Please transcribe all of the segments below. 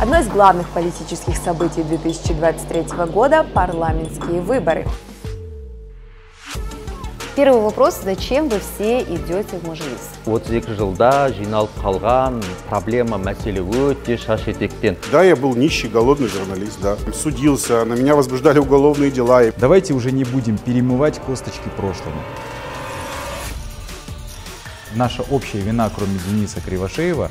Одно из главных политических событий 2023 года – парламентские выборы. Первый вопрос – зачем вы все идете в Мажилис? Вот да, жинал қалған проблема мәселе өте шаш етектен. Да, я был нищий, голодный журналист, да. Судился, на меня возбуждали уголовные дела. Давайте уже не будем перемывать косточки прошлого. Наша общая вина, кроме Дениса Кривошеева,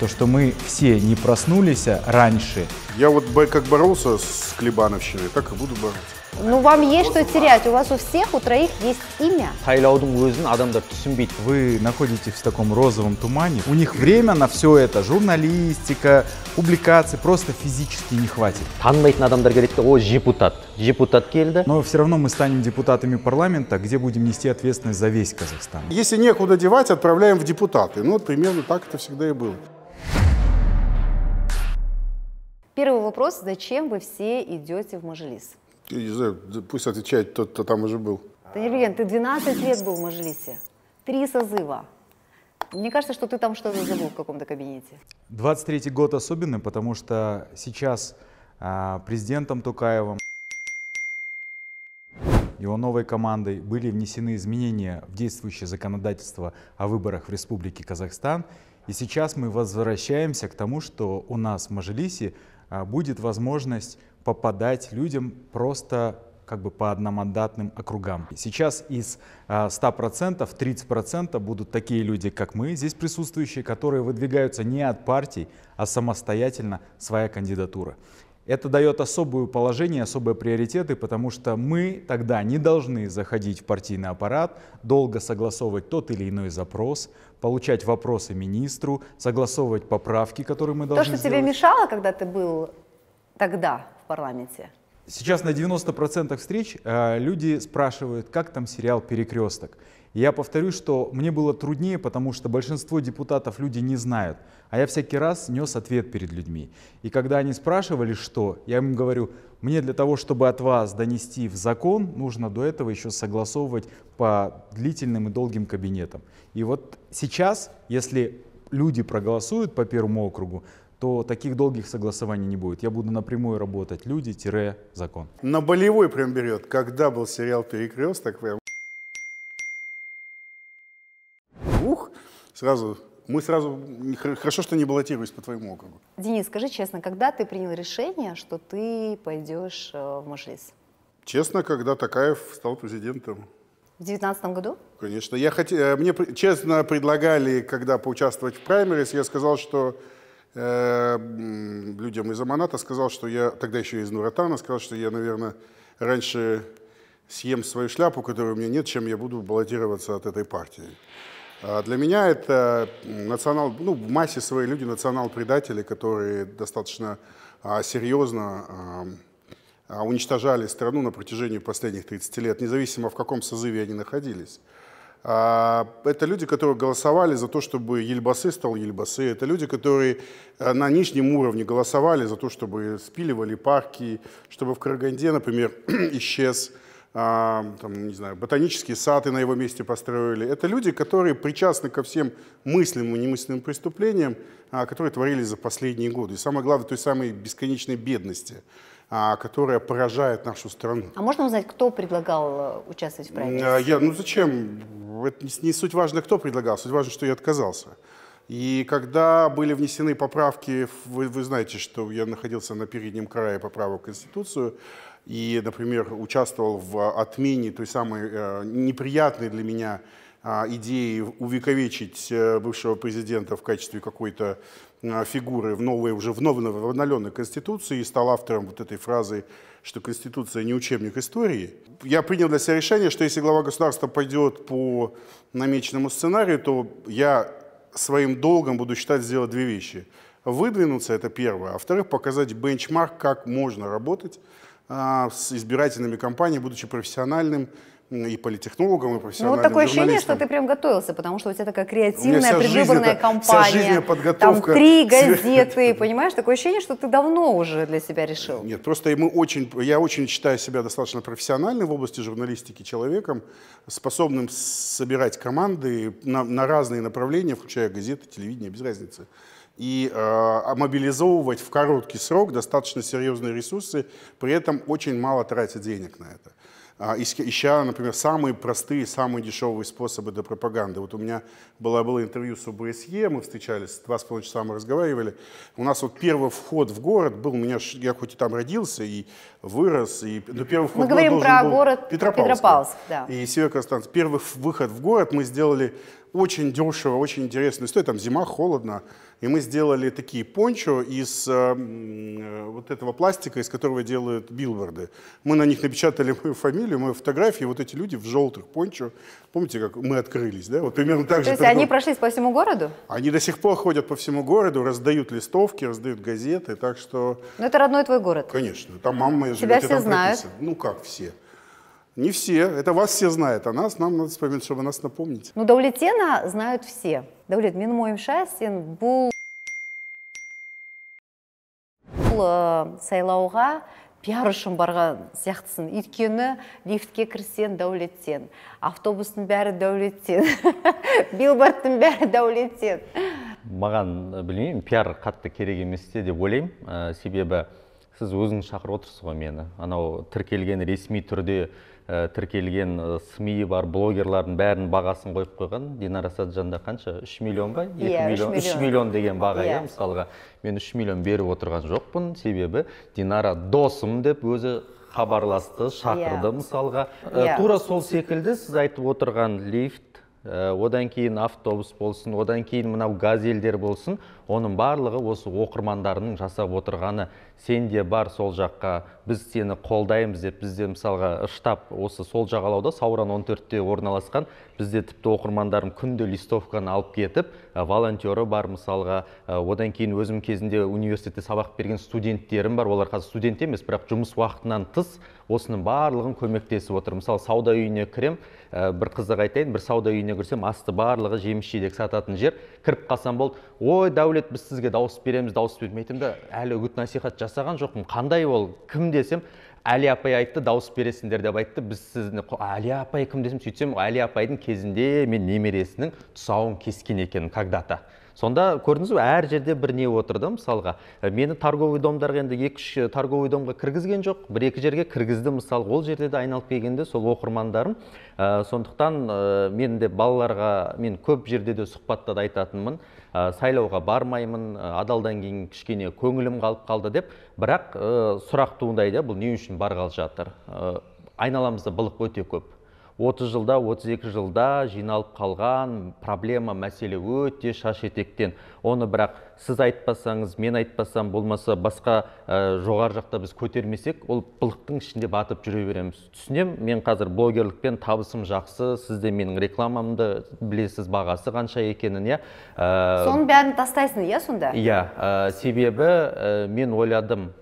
то, что мы все не проснулись раньше. Я вот как боролся с Клебановщиной, так и буду бороться. Ну, вам есть что терять. У вас у всех, у троих есть имя. Вы находитесь в таком розовом тумане. У них время на все это. Журналистика, публикации просто физически не хватит. Но все равно мы станем депутатами парламента, где будем нести ответственность за весь Казахстан. Если некуда девать, отправляем в депутаты. Ну, вот примерно так это всегда и было. Первый вопрос, зачем вы все идете в мажилис? Я не знаю, пусть отвечает тот, кто там уже был. Танир Евген, ты 12 лет был в мажилисе. три созыва. Мне кажется, что ты там что-то забыл в каком-то кабинете. 23-й год особенный, потому что сейчас а, президентом Тукаевым его новой командой были внесены изменения в действующее законодательство о выборах в Республике Казахстан. И сейчас мы возвращаемся к тому, что у нас в мажилисе а, будет возможность попадать людям просто как бы по одномандатным округам. Сейчас из 100% а, 30% будут такие люди, как мы, здесь присутствующие, которые выдвигаются не от партий, а самостоятельно своя кандидатура. Это дает особое положение, особые приоритеты, потому что мы тогда не должны заходить в партийный аппарат, долго согласовывать тот или иной запрос, получать вопросы министру, согласовывать поправки, которые мы должны То, что сделать. тебе мешало, когда ты был тогда в парламенте? Сейчас на 90% встреч э, люди спрашивают, как там сериал «Перекресток». Я повторю, что мне было труднее, потому что большинство депутатов люди не знают. А я всякий раз нес ответ перед людьми. И когда они спрашивали, что, я им говорю, мне для того, чтобы от вас донести в закон, нужно до этого еще согласовывать по длительным и долгим кабинетам. И вот сейчас, если люди проголосуют по первому округу, то таких долгих согласований не будет. Я буду напрямую работать люди-закон. На болевой прям берет, когда был сериал «Перекресток», прям ух, сразу мы сразу... Хорошо, что не баллотируюсь по твоему округу. Денис, скажи честно, когда ты принял решение, что ты пойдешь э, в Машлис? Честно, когда Такаев стал президентом. В девятнадцатом году? Конечно. Я хот... Э, мне честно предлагали, когда поучаствовать в праймерис, я сказал, что Эм, людям из Аманата, сказал, что я, тогда еще из Нуратана, сказал, что я, наверное, раньше съем свою шляпу, которой у меня нет, чем я буду баллотироваться от этой партии. А для меня это национал, ну, в массе своей люди национал-предатели, которые достаточно а, серьезно а, уничтожали страну на протяжении последних 30 лет, независимо в каком созыве они находились. А, это люди, которые голосовали за то, чтобы Ельбасы стал Ельбасы. Это люди, которые э, на нижнем уровне голосовали за то, чтобы спиливали парки, чтобы в Караганде, например, исчез а, там, не знаю, ботанические сады на его месте построили. Это люди, которые причастны ко всем мысленным и немысленным преступлениям, а, которые творились за последние годы. И самое главное, той самой бесконечной бедности. А, которая поражает нашу страну. А можно узнать, кто предлагал э, участвовать в проекте? Э, я, ну зачем? Это не суть важно, кто предлагал, суть важно, что я отказался. И когда были внесены поправки, вы, вы знаете, что я находился на переднем крае поправок в Конституцию, и, например, участвовал в отмене той самой э, неприятной для меня а, идеи увековечить э, бывшего президента в качестве какой-то Э, фигуры в новой, уже в новой, в Конституции и стал автором вот этой фразы, что Конституция не учебник истории. Я принял для себя решение, что если глава государства пойдет по намеченному сценарию, то я своим долгом буду считать сделать две вещи. Выдвинуться, это первое, а во-вторых, показать бенчмарк, как можно работать а, с избирательными кампаниями, будучи профессиональным и политехнологом, и профессиональным Ну, вот такое ощущение, что ты прям готовился, потому что у тебя такая креативная предвыборная жизнь, кампания. Вся подготовка. Там три газеты, понимаешь? Такое ощущение, что ты давно уже для себя решил. Нет, просто мы очень, я очень считаю себя достаточно профессиональным в области журналистики человеком, способным собирать команды на, на разные направления, включая газеты, телевидение, без разницы и э, мобилизовывать в короткий срок достаточно серьезные ресурсы, при этом очень мало тратить денег на это ища, например, самые простые, самые дешевые способы для пропаганды. Вот у меня было, было интервью с ОБСЕ, мы встречались, два с половиной часа мы разговаривали. У нас вот первый вход в город был, у меня, я хоть и там родился, и вырос, и но ну, первый вход мы говорим про город Петропавловск. Петропавловск да. И Северо-Казахстан. Первый выход в город мы сделали очень дешево, очень интересная история. Там зима, холодно. И мы сделали такие пончо из э, э, вот этого пластика, из которого делают билборды. Мы на них напечатали мою фамилию, мою фотографию. Вот эти люди в желтых пончо. Помните, как мы открылись, да? Вот примерно так То же. То есть придум... они прошлись по всему городу? Они до сих пор ходят по всему городу, раздают листовки, раздают газеты, так что... Ну это родной твой город. Конечно. Там мама моя Тебя живет. Тебя все знают. Прописано. Ну как все? Не все. Это вас все знают, а нас нам надо вспомнить, чтобы нас напомнить. Ну, Даулетена знают все. Даулет, мен ойымша, бұл э, сайлауға пиар үшін барған сияқтысын. өйткені лифтке кірсен дәулеттен автобустың бәрі дәулеттен билбордтың бәрі дәулеттен маған э, білмеймін пиар қатты керек емес те деп ойлаймын э, себебі сіз өзіңіз шақырып отырсыз ғой мені анау тіркелген ресми түрде ә, тіркелген э, сми бар блогерлардың бәрін бағасын қойып қойған динара сәтжанда қанша үш миллион ба екі yeah, иә, миллион үш миллион деген баға иә. иә мысалға мен үш миллион беріп отырған жоқпын себебі динара досым деп өзі хабарласты шақырды yeah. Иә. мысалға э, тура сол секілді сіз айтып отырған лифт одан кейін автобус болсын одан кейін мынау газельдер болсын оның барлығы осы оқырмандарының жасап отырғаны сен де бар сол жаққа біз сені қолдаймыз деп бізде мысалға штаб осы сол жағалауда сауран 14 төртте орналасқан бізде тіпті оқырмандарым күнде листовканы алып кетіп ә, волонтеры бар мысалға одан кейін өзім кезінде университетте сабақ берген студенттерім бар олар қазір студент емес бірақ жұмыс уақытынан тыс осының барлығын көмектесіп отыр мысалы сауда үйіне кірем бір қызық айтайын бір сауда үйіне кірсем асты барлығы жеміс жидек сататын жер кіріп қалсам болды ой дәулет біз сізге дауыс береміз дауыс бермейтінімді әлі үгіт насихат жасаған жоқпын қандай ол кім десем әли апай айтты дауыс бересіңдер деп айтты біз сізді әлия апай кім десем сөйтсем әлия апайдың кезінде мен немересінің тұсауын кескен екенмін когда то сонда көрдіңіз бе әр жерде бір не отырды мысалға э, мені торговый домдарға енді екі үш э, торговый домға кіргізген жоқ бір екі жерге кіргізді мысалы ол жерде де айналып келгенде сол оқырмандарым ә, сондықтан ә, мен де балаларға мен көп жерде де сұхбатта да айтатынмын Э, сайлауға бармаймын э, адалдан кейін кішкене көңілім қалып қалды деп бірақ э, сұрақ туындайды бұл не үшін барғалы жатыр айналамызда былық өте көп 30 жылда 32 жылда жиналып қалған проблема мәселе өте шаш етектен оны бірақ сіз айтпасаңыз мен айтпасам болмаса басқа ә, жоғары жақта біз көтермесек ол былықтың ішінде батып жүре береміз түсінем, мен қазір блогерлікпен табысым жақсы сізде менің рекламамды білесіз бағасы қанша екенін иә ә, соның бәрін тастайсың иә сонда иә ә, себебі мен ойладым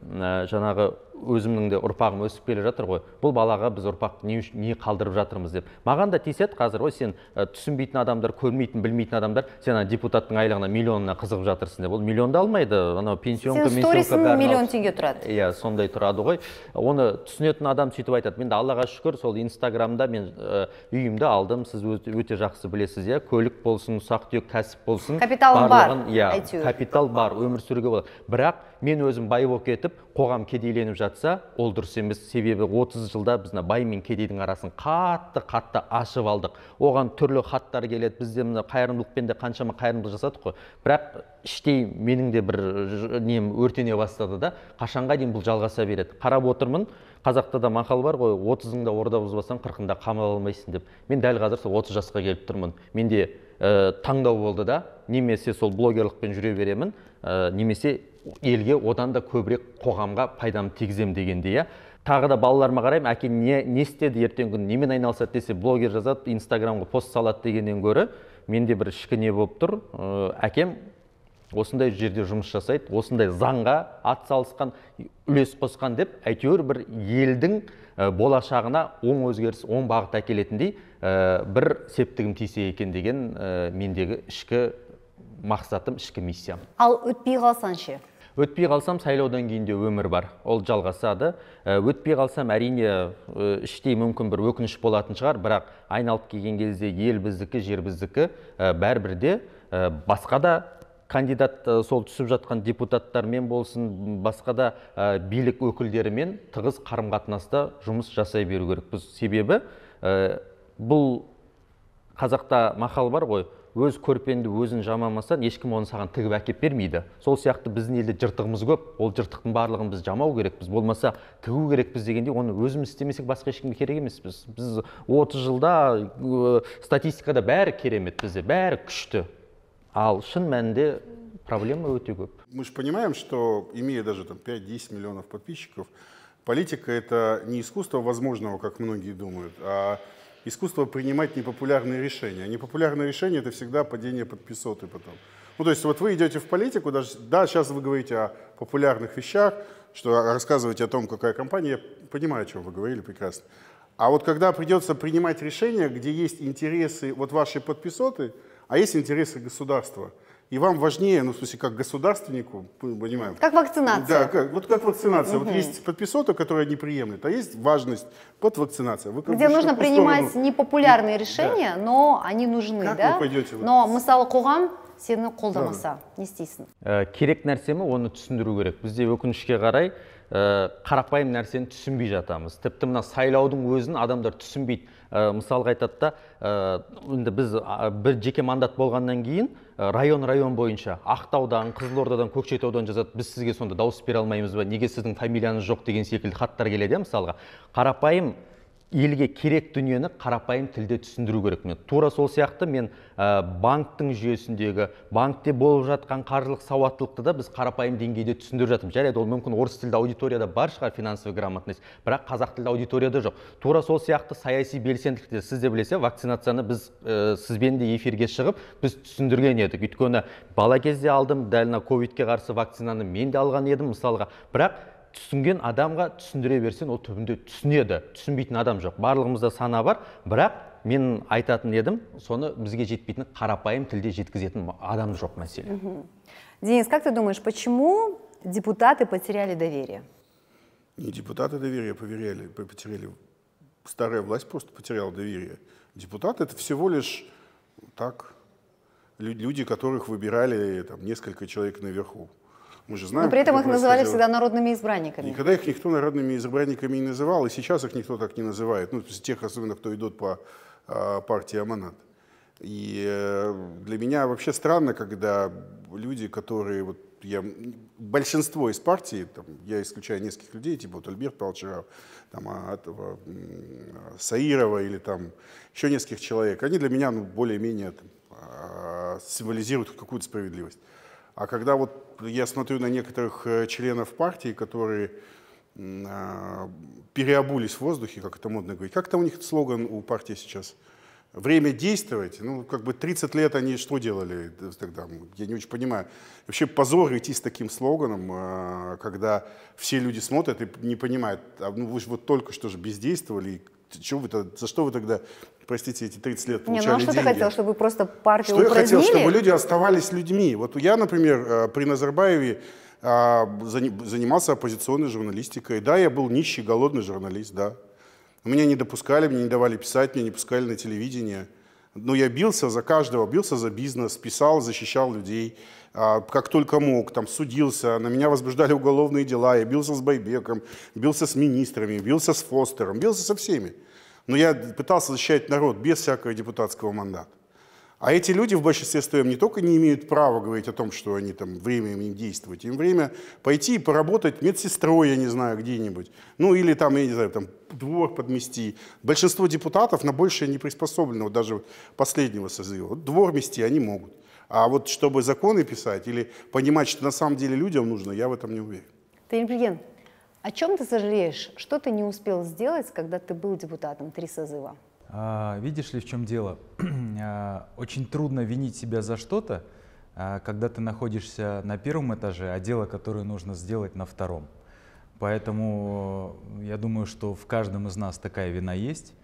жаңағы өзімнің де ұрпағым өсіп келе жатыр ғой бұл балаға біз ұрпақ не, не қалдырып жатырмыз деп маған да тиіседі қазір ғой сен ә, түсінбейтін адамдар көрмейтін білмейтін адамдар сен ана депутаттың айлығына миллионына қызығып жатырсың деп ол миллионды алмайды анау пенсионка сторисің миллион теңге тұрады иә сондай тұрады ғой оны түсінетін адам сөйтіп айтады мен аллаға шүкір сол инстаграмда мен ә, үйімді алдым сіз өте, өте жақсы білесіз иә көлік болсын ұсақ түйек кәсіп болсын капиталым бар иә капитал бар өмір сүруге болады бірақ мен өзім бай болып кетіп қоғам кедейленіп жатса ол дұрыс емес себебі 30 жылда біз бай мен кедейдің арасын қатты қатты ашып алдық оған түрлі хаттар келеді бізде мына қайырымдылықпен де қаншама қайырымдылық жасадық қой бірақ іштей менің де бір нем өртене бастады да қашанға дейін бұл жалғаса береді қарап отырмын қазақта да мақал бар ғой отызыңда орда бұзбасаң қырқында қамала алмайсың деп мен дәл қазір сол отыз жасқа келіп тұрмын менде ә, таңдау болды да немесе сол блогерлықпен жүре беремін ә, немесе елге одан да көбірек қоғамға пайдамды тигіземін дегенде иә тағы да балаларыма қараймын әке не, не істеді ертеңгі күні немен айналысады десе блогер жазады инстаграмға пост салады дегеннен гөрі менде бір ішкі не болып тұр э, әкем осындай жерде жұмыс жасайды осындай заңға ат салысқан, үлес қосқан деп әйтеуір бір елдің э, болашағына оң өзгеріс оң бағыт әкелетіндей э, бір септігім тисе екен деген мендегі ішкі мақсатым ішкі миссиям ал өтпей қалсаң ше өтпей қалсам сайлаудан кейін де өмір бар ол жалғасады ә, өтпей қалсам әрине ә, іштей мүмкін бір өкініш болатын шығар бірақ айналып келген кезде ел біздікі жер біздікі ә, бәрібір де басқа да кандидат сол түсіп жатқан депутаттармен болсын басқа да билік өкілдерімен тығыз қарым қатынаста жұмыс жасай беру керекпіз себебі бұл қазақта мақал бар ғой өз көрпеңді өзің жамамасаң ешкім оны саған тігіп әкеп бермейді сол сияқты біздің елде жыртығымыз көп ол жыртықтың барлығын біз жамау керекпіз болмаса тігу керекпіз дегенде оны өзіміз істемесек басқа ешкімге керек емеспіз біз отыз жылда статистикада бәрі керемет бізде бәрі күшті ал шын мәнінде проблема өте көп. Мы же понимаем, что имея даже там 5-10 миллионов подписчиков, политика это не искусство возможного, как многие думают, а искусство принимать непопулярные решения. А Непопулярное решение – это всегда падение под песоты потом. Ну, то есть вот вы идете в политику, даже, да, сейчас вы говорите о популярных вещах, что рассказываете о том, какая компания, я понимаю, о чем вы говорили прекрасно. А вот когда придется принимать решения, где есть интересы вот вашей подписоты, а есть интересы государства — и вам важнее, ну, в смысле, как государственнику, понимаем. Как вакцинация. Да, как, вот как вакцинация. Угу. Вот есть подписота, которая не приемлет, а есть важность под вакцинация. Вы, Где нужно принимать непопулярные решения, но они нужны, да? Вы пойдете, вот? Но мысалы қоғам сені қолдамаса, да. не істейсің? Э, керек нәрсе оны түсіндіру керек. Бізде өкінішке қарай э, қарапайым нәрсені түсінбей жатамыз тіпті мына сайлаудың өзін адамдар түсінбейді ә, мысалға айтады енді біз бір жеке мандат болғаннан кейін Э, район район бойынша ақтаудан қызылордадан көкшетаудан жазады біз сізге сонда дауыс бере алмаймыз ба неге сіздің фамилияңыз жоқ деген секілді хаттар келеді иә, мысалға қарапайым елге керек дүниені қарапайым тілде түсіндіру керек мен тура сол сияқты мен ә, банктің жүйесіндегі банкте болып жатқан қаржылық сауаттылықты да біз қарапайым деңгейде түсіндіріп жатырмыз жарайды ол мүмкін орыс тілді аудиторияда бар шығар финансовый грамотность бірақ қазақ тілді аудиторияда жоқ тура сол сияқты саяси белсенділікте сіз де білесіз вакцинацияны біз ә, сізбен де эфирге шығып біз түсіндірген едік өйткені бала кезде алдым дәл мына ковидке қарсы вакцинаны мен де алған едім мысалға бірақ түсінген адамға түсіндіре берсең ол түбінде түсінеді түсінбейтін адам жоқ барлығымызда сана бар бірақ мен айтатын едім соны бізге жетпейтін қарапайым тілде жеткізетін адам жоқ мәселе денис как ты думаешь почему депутаты потеряли доверие не депутаты доверие поверяли потеряли старая власть просто потеряла доверие депутаты это всего лишь так люди которых выбирали там несколько человек наверху Мы же знаем, Но при этом их называли дело. всегда народными избранниками. Никогда их никто народными избранниками не называл, и сейчас их никто так не называет. Ну, тех, особенно, кто идут по а, партии Аманат. И э, для меня вообще странно, когда люди, которые вот я, большинство из партии, там, я исключаю нескольких людей, типа вот Альберт Палчера, там, Атова, Саирова или там еще нескольких человек, они для меня ну, более-менее а, символизируют какую-то справедливость. А когда вот я смотрю на некоторых э, членов партии, которые а, переобулись в воздухе, как это модно говорить. Как там у них слоган у партии сейчас? Время действовать, ну, как бы 30 лет они что делали э, тогда, я не очень понимаю. Вообще позор идти с таким слоганом, а, когда все люди смотрят и не понимают, а, ну, вы же вот только что же бездействовали, чего вы тогда, за что вы тогда, простите, эти 30 лет получали деньги? Не, ну а что деньги? ты хотел, чтобы вы просто партию Что упразднили? я хотел, чтобы люди оставались людьми. Вот я, например, э, при Назарбаеве а, занимался оппозиционной журналистикой. Да, я был нищий, голодный журналист, да. Меня не допускали, мне не давали писать, меня не пускали на телевидение. Но я бился за каждого, бился за бизнес, писал, защищал людей, а, как только мог, там, судился, на меня возбуждали уголовные дела, я бился с Байбеком, бился с министрами, бился с Фостером, бился со всеми. Но я пытался защищать народ без всякого депутатского мандата. А эти люди в большинстве своем не только не имеют права говорить о том, что они там время им действовать, им время пойти и поработать медсестрой, я не знаю, где-нибудь. Ну или там, я не знаю, там двор подмести. Большинство депутатов на большее не приспособлено, вот даже последнего созыва. Вот двор мести они могут. А вот чтобы законы писать или понимать, что на самом деле людям нужно, я в этом не уверен. Таир Бригин, о чем ты сожалеешь? Что ты не успел сделать, когда ты был депутатом три созыва? А, видишь ли, в чем дело? А, очень трудно винить себя за что-то, а, когда ты находишься на первом этаже, а дело, которое нужно сделать на втором. Поэтому э, я думаю, что в каждом из нас такая вина есть.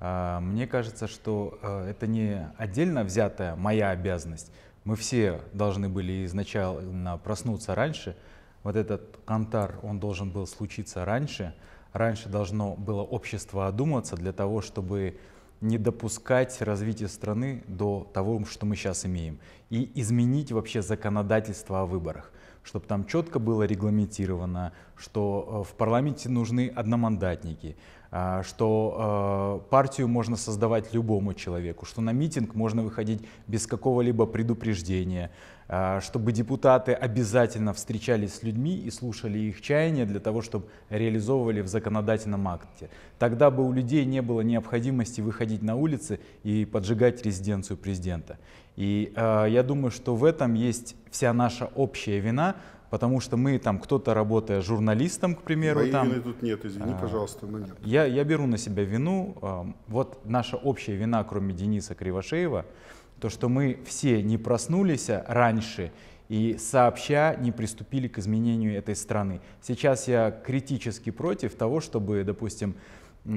А, мне кажется, что э, это не отдельно взятая моя обязанность. Мы все должны были изначально проснуться раньше, вот этот кантар, он должен был случиться раньше. Раньше должно было общество одуматься для того, чтобы не допускать развития страны до того, что мы сейчас имеем, и изменить вообще законодательство о выборах, чтобы там четко было регламентировано, что э, в парламенте нужны одномандатники, а, что э, партию можно создавать любому человеку, что на митинг можно выходить без какого-либо предупреждения, а, чтобы депутаты обязательно встречались с людьми и слушали их чаяния для того, чтобы реализовывали в законодательном акте. Тогда бы у людей не было необходимости выходить на улицы и поджигать резиденцию президента. И э, я думаю, что в этом есть вся наша общая вина, потому что мы там кто-то работая журналистом, к примеру, Моей там. вины тут нет, извини, а, пожалуйста, но нет. Я я беру на себя вину. Э, вот наша общая вина, кроме Дениса Кривошеева. Э, то, что мы все не проснулись раньше и сообща не приступили к изменению этой страны. Сейчас я критически против того, чтобы, допустим,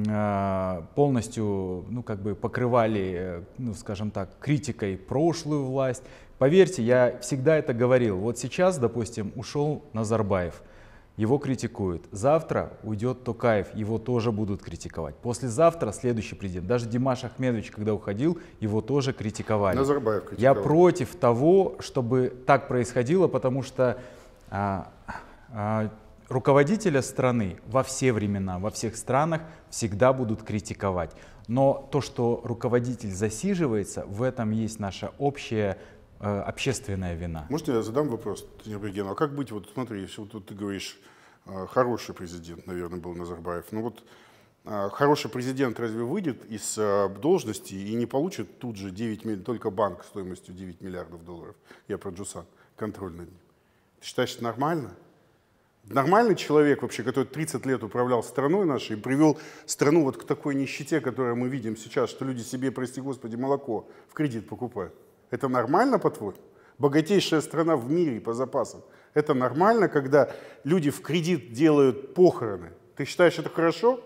а, полностью, ну, как бы покрывали, э, ну, скажем так, критикой прошлую власть. Поверьте, я всегда это говорил. Вот сейчас, допустим, ушел Назарбаев – его критикуют. Завтра уйдет Токаев, его тоже будут критиковать. Послезавтра следующий президент. Даже Димаш Ахмедович, когда уходил, его тоже критиковали. Назарбаев критиковал. Я против того, чтобы так происходило, потому что а, а, руководителя страны во все времена, во всех странах всегда будут критиковать. Но то, что руководитель засиживается, в этом есть наша общая Э, общественная вина. Можно я задам вопрос, Гену? А как быть, вот смотри, если вот тут ты говоришь, э, хороший президент, наверное, был Назарбаев, ну вот э, хороший президент разве выйдет из должности и не получит тут же 9 миллиардов, только банк стоимостью 9 миллиардов долларов, я про Джусан, контроль над ним. Ты считаешь, это нормально? Нормальный человек вообще, который 30 лет управлял страной нашей и привел страну вот к такой нищете, которую мы видим сейчас, что люди себе, прости господи, молоко в кредит покупают. Это нормально, по-твоему? Богатейшая страна в мире по запасам. Это нормально, когда люди в кредит делают похороны? Ты считаешь это хорошо?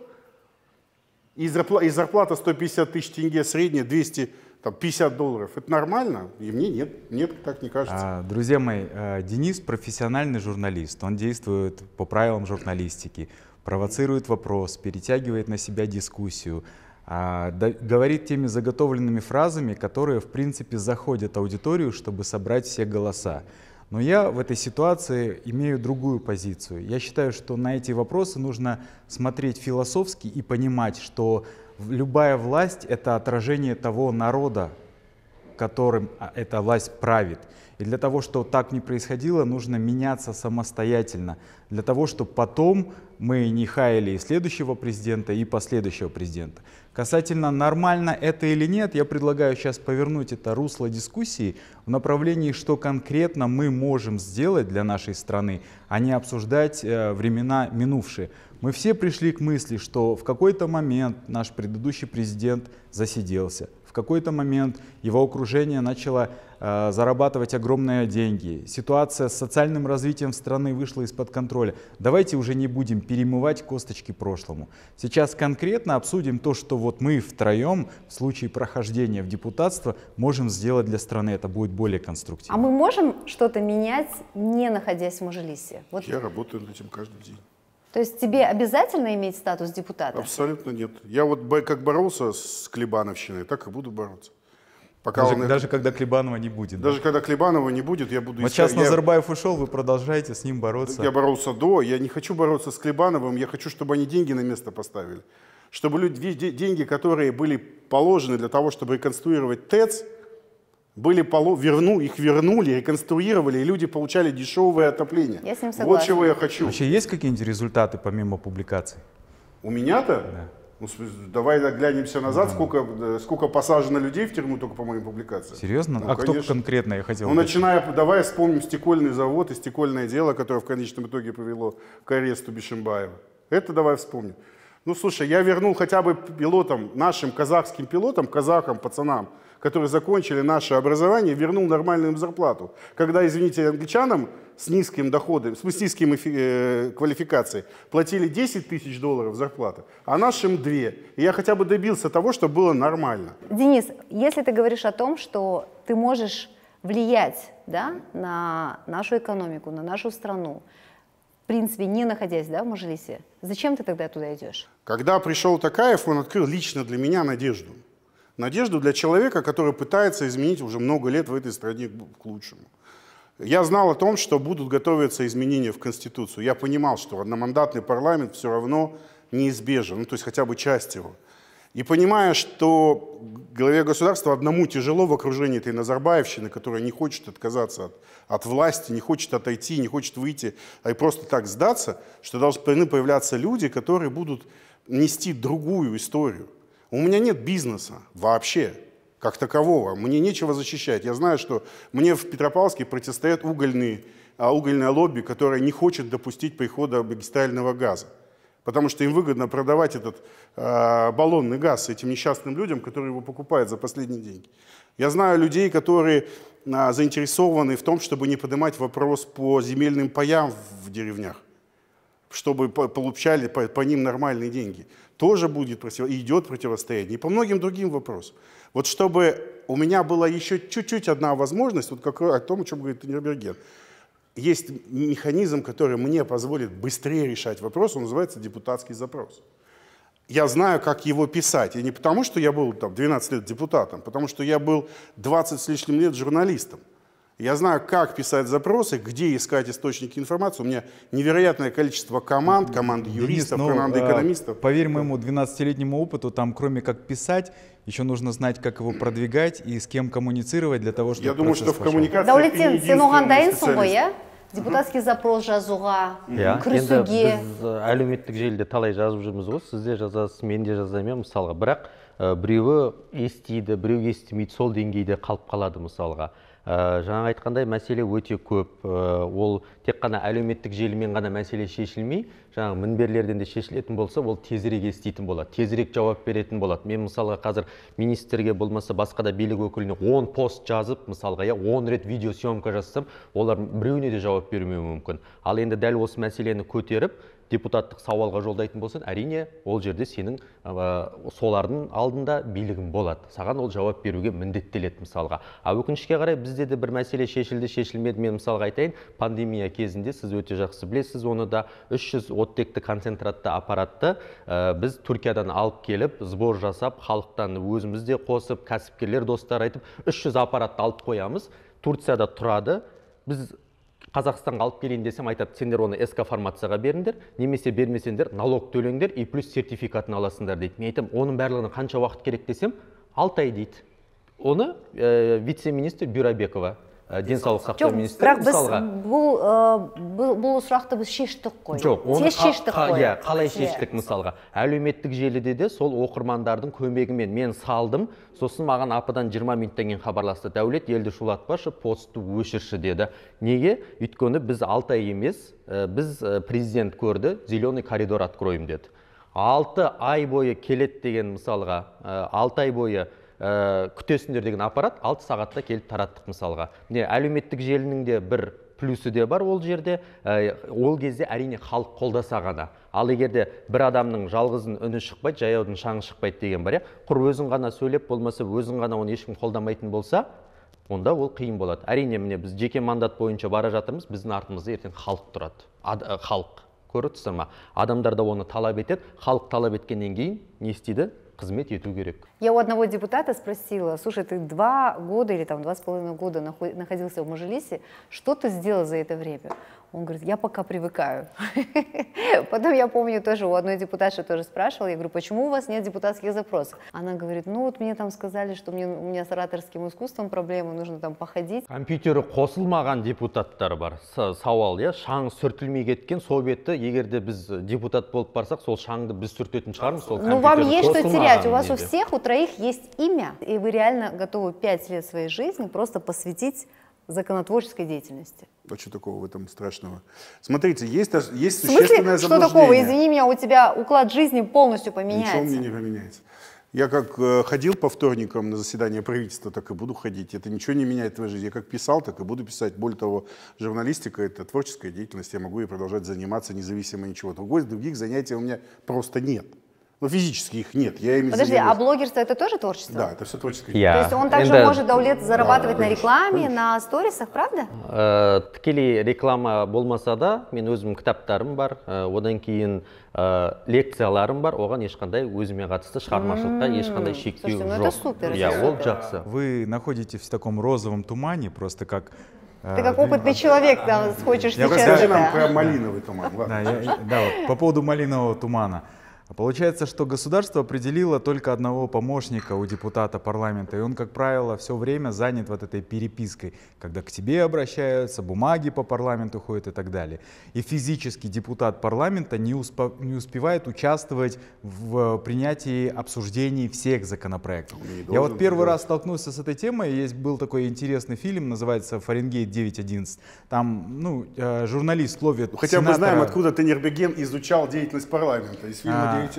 И зарплата, и зарплата 150 тысяч тенге, средняя 200 там, 50 долларов. Это нормально? И мне нет, нет, так не кажется. А, друзья мои, э, Денис профессиональный журналист. Он действует по правилам журналистики, провоцирует вопрос, перетягивает на себя дискуссию, а, говорит теми заготовленными фразами, которые, в принципе, заходят аудиторию, чтобы собрать все голоса. Но я в этой ситуации имею другую позицию. Я считаю, что на эти вопросы нужно смотреть философски и понимать, что любая власть — это отражение того народа, которым а, эта власть правит. И для того, чтобы так не происходило, нужно меняться самостоятельно. Для того, чтобы потом мы не хаяли и следующего президента, и последующего президента. Касательно нормально это или нет, я предлагаю сейчас повернуть это русло дискуссии в направлении, что конкретно мы можем сделать для нашей страны, а не обсуждать э, времена минувшие. Мы все пришли к мысли, что в какой-то момент наш предыдущий президент засиделся, в какой-то момент его окружение начало Э, зарабатывать огромные деньги. Ситуация с социальным развитием страны вышла из-под контроля. Давайте уже не будем перемывать косточки прошлому. Сейчас конкретно обсудим то, что вот мы втроем в случае прохождения в депутатство можем сделать для страны. Это будет более конструктивно. А мы можем что-то менять, не находясь в Мажелисе? Вот. Я работаю над этим каждый день. То есть тебе обязательно иметь статус депутата? Абсолютно нет. Я вот как боролся с Клебановщиной, так и буду бороться. Пока даже, он... даже когда Клебанова не будет. Даже да? когда Клебанова не будет, я буду... Вот искать... сейчас я... Назарбаев ушел, вы продолжаете с ним бороться. Я боролся до, я не хочу бороться с Клебановым, я хочу, чтобы они деньги на место поставили. Чтобы люди, деньги, которые были положены для того, чтобы реконструировать ТЭЦ, были полу... верну... их вернули, реконструировали, и люди получали дешевое отопление. Я с ним согласна. Вот чего я хочу. Вообще есть какие-нибудь результаты помимо публикаций? У меня-то? Да. Ну, давай оглянемся назад, да. сколько, э, сколько посажено людей в тюрьму только по моим публикациям. Серьезно? Ну, а конечно. кто конкретно я хотел? Ну, объяснить. начиная, давай вспомним стекольный завод и стекольное дело, которое в конечном итоге привело к аресту Бишимбаева. Это давай вспомним. Ну, слушай, я вернул хотя бы пилотам, нашим казахским пилотам, казахам, пацанам, которые закончили наше образование, вернул нормальную зарплату. Когда, извините, англичанам с низким доходом, с низким э, квалификацией платили 10 тысяч долларов зарплаты, а нашим 2. И я хотя бы добился того, что было нормально. Денис, если ты говоришь о том, что ты можешь влиять да, на нашу экономику, на нашу страну, в принципе, не находясь да, в Мажилисе, зачем ты тогда туда идешь? Когда пришел Такаев, он открыл лично для меня надежду надежду для человека, который пытается изменить уже много лет в этой стране к лучшему. Я знал о том, что будут готовиться изменения в Конституцию. Я понимал, что одномандатный парламент все равно неизбежен, ну, то есть хотя бы часть его. И понимая, что главе государства одному тяжело в окружении этой Назарбаевщины, которая не хочет отказаться от, от власти, не хочет отойти, не хочет выйти, а и просто так сдаться, что должны появляться люди, которые будут нести другую историю. У меня нет бизнеса вообще, как такового. Мне нечего защищать. Я знаю, что мне в Петропавловске противостоят угольные, а, угольное лобби, которое не хочет допустить прихода магистрального газа. Потому что им выгодно продавать этот э, баллонный газ этим несчастным людям, которые его покупают за последние деньги. Я знаю людей, которые э, заинтересованы в том, чтобы не поднимать вопрос по земельным паям в деревнях, чтобы получали по, по ним нормальные деньги тоже будет против... идет противостояние, и по многим другим вопросам. Вот чтобы у меня была еще чуть-чуть одна возможность, вот как о том, о чем говорит Нюрнберген, есть механизм, который мне позволит быстрее решать вопрос, он называется депутатский запрос. Я знаю, как его писать. И не потому, что я был там, 12 лет депутатом, потому что я был 20 с лишним лет журналистом. Я знаю, как писать запросы, где искать источники информации. У меня невероятное количество команд, команд юристов, Денис, ну, команды э, экономистов. Поверь моему 12-летнему опыту, там кроме как писать, еще нужно знать, как его продвигать и с кем коммуницировать для того, чтобы Я думаю, что в коммуникации Даулетин, ну, сен оған дайынсың ғой, иә? Депутатский запрос жазуға, күресуге. Біз э, әлеуметтік желіде талай жазып жүрміз ғой, сіз де жазасыз, мен де жазамын мысалға. Бірақ э, біреуі естиді, біреу естімейді, сол деңгейде қалып қалады мысалға. ә, э, жаңа айтқандай мәселе өте көп э, ол тек қана әлеуметтік желімен ғана мәселе шешілмей жаңағы мінберлерден де шешілетін болса ол тезірек еститін болады тезірек жауап беретін болады мен мысалға қазір министрге болмаса басқа да билік өкіліне 10 пост жазып мысалға иә он рет видеосъемка жазсам олар біреуіне де жауап бермеуі мүмкін ал енді дәл осы мәселені көтеріп депутаттық сауалға жолдайтын болсаң әрине ол жерде сенің ә, солардың алдында билігің болады саған ол жауап беруге міндеттеледі мысалға а өкінішке қарай бізде де бір мәселе шешілді шешілмеді мен мысалға айтайын пандемия кезінде сіз өте жақсы білесіз оны да 300 оттекті концентратты аппаратты біз түркиядан алып келіп сбор жасап халықтан өзіміз де қосып кәсіпкерлер достар айтып 300 аппаратты алып қоямыз турцияда тұрады біз қазақстанға алып келейін десем айтады сендер оны ск формацияға беріңдер немесе бермесеңдер налог төлеңдер и плюс сертификатын аласыңдар дейді мен айтамын оның барлығына қанша уақыт керек десем алты ай дейді оны ә, э, вице министр бюрабекова Э, денсаулық сақтау министрі бірақ біз э, бұл, бұл, сұрақты біз шештік қой шештік иә қалай шештік мысалға әлеуметтік желіде де сол оқырмандардың көмегімен мен салдым сосын маған ападан 20 минуттан кейін хабарласты дәулет елді шулатпашы постты өшірші деді неге өйткені біз алты ай емес э, біз президент көрді зеленый коридор откроем деді алты ай бойы келет деген мысалға алты ай бойы ә, күтесіңдер деген аппарат 6 сағатта келіп тараттық мысалға міне әлеуметтік желінің де бір плюсы де бар ол жерде ә, ол кезде әрине халық қолдаса ғана ал егер де бір адамның жалғыздың үні шықпайды жаяудың шаңы шықпайды деген бар иә құр өзің ғана сөйлеп болмаса өзің ғана оны ешкім қолдамайтын болса онда ол қиын болады әрине міне біз жеке мандат бойынша бара жатырмыз біздің артымызда ертең халық тұрады Ад, ә, халық көріп тұрсыздар ма адамдар да оны талап етеді халық талап еткеннен кейін не істейді қызмет ету керек я у одного депутата спросила слушай ты два года или там два с половиной года находился в Мажилисе что ты сделал за это время он говорит, я пока привыкаю. Потом я помню тоже, у одной депутатши тоже спрашивала, я говорю, почему у вас нет депутатских запросов? Она говорит, ну вот мне там сказали, что мне, у меня с ораторским искусством проблемы, нужно там походить. Компьютері қосылмаған депутаттар бар, сауал, я, шаң сүртілмей кеткен, сол бетті, егер де біз депутат болып барсақ, сол шаңды біз сүртетін шығармыз, сол Ну вам есть что терять, у вас у всех, у троих есть имя, и вы реально готовы пять лет своей жизни просто посвятить законотворческой деятельности. А что такого в этом страшного? Смотрите, есть, есть существенное смысле, существенное что такого? Извини меня, у тебя уклад жизни полностью поменяется. Ничего мне не поменяется. Я как э, ходил по вторникам на заседание правительства, так и буду ходить. Это ничего не меняет в твоей жизни. Я как писал, так и буду писать. Более того, журналистика — это творческая деятельность. Я могу и продолжать заниматься независимо ничего. Другой, других занятий у меня просто нет. Но ну, физически их нет. Я ими Подожди, занимаюсь. а блогерство это тоже творчество? Да, это все творческое. Yeah. То есть он также the... может до лет зарабатывать да, на рекламе, конечно. на сторисах, правда? Э, тікелей реклама болмаса да, мен өзім кітаптарым бар, э, одан кейін э, лекцияларым бар, оған ешқандай өзіме қатысты шығармашылықта ешқандай шектеу ну жоқ. супер. Я ол жақсы. Вы находитесь в таком розовом тумане, просто как ты как опытный человек там хочешь я сейчас. Расскажи нам про малиновый туман. Да, я, да, вот, по поводу малинового тумана. А Получается, что государство определило только одного помощника у депутата парламента, и он, как правило, все время занят вот этой перепиской, когда к тебе обращаются, бумаги по парламенту ходят и так далее. И физически депутат парламента не, успо, не успевает участвовать в принятии обсуждений всех законопроектов. Я вот первый раз столкнулся с этой темой, есть был такой интересный фильм, называется «Фаренгейт 9.11». Там, ну, э, журналист ловит ну, Хотя сенатора... мы знаем, откуда Тенербеген изучал деятельность парламента из фильма а, а,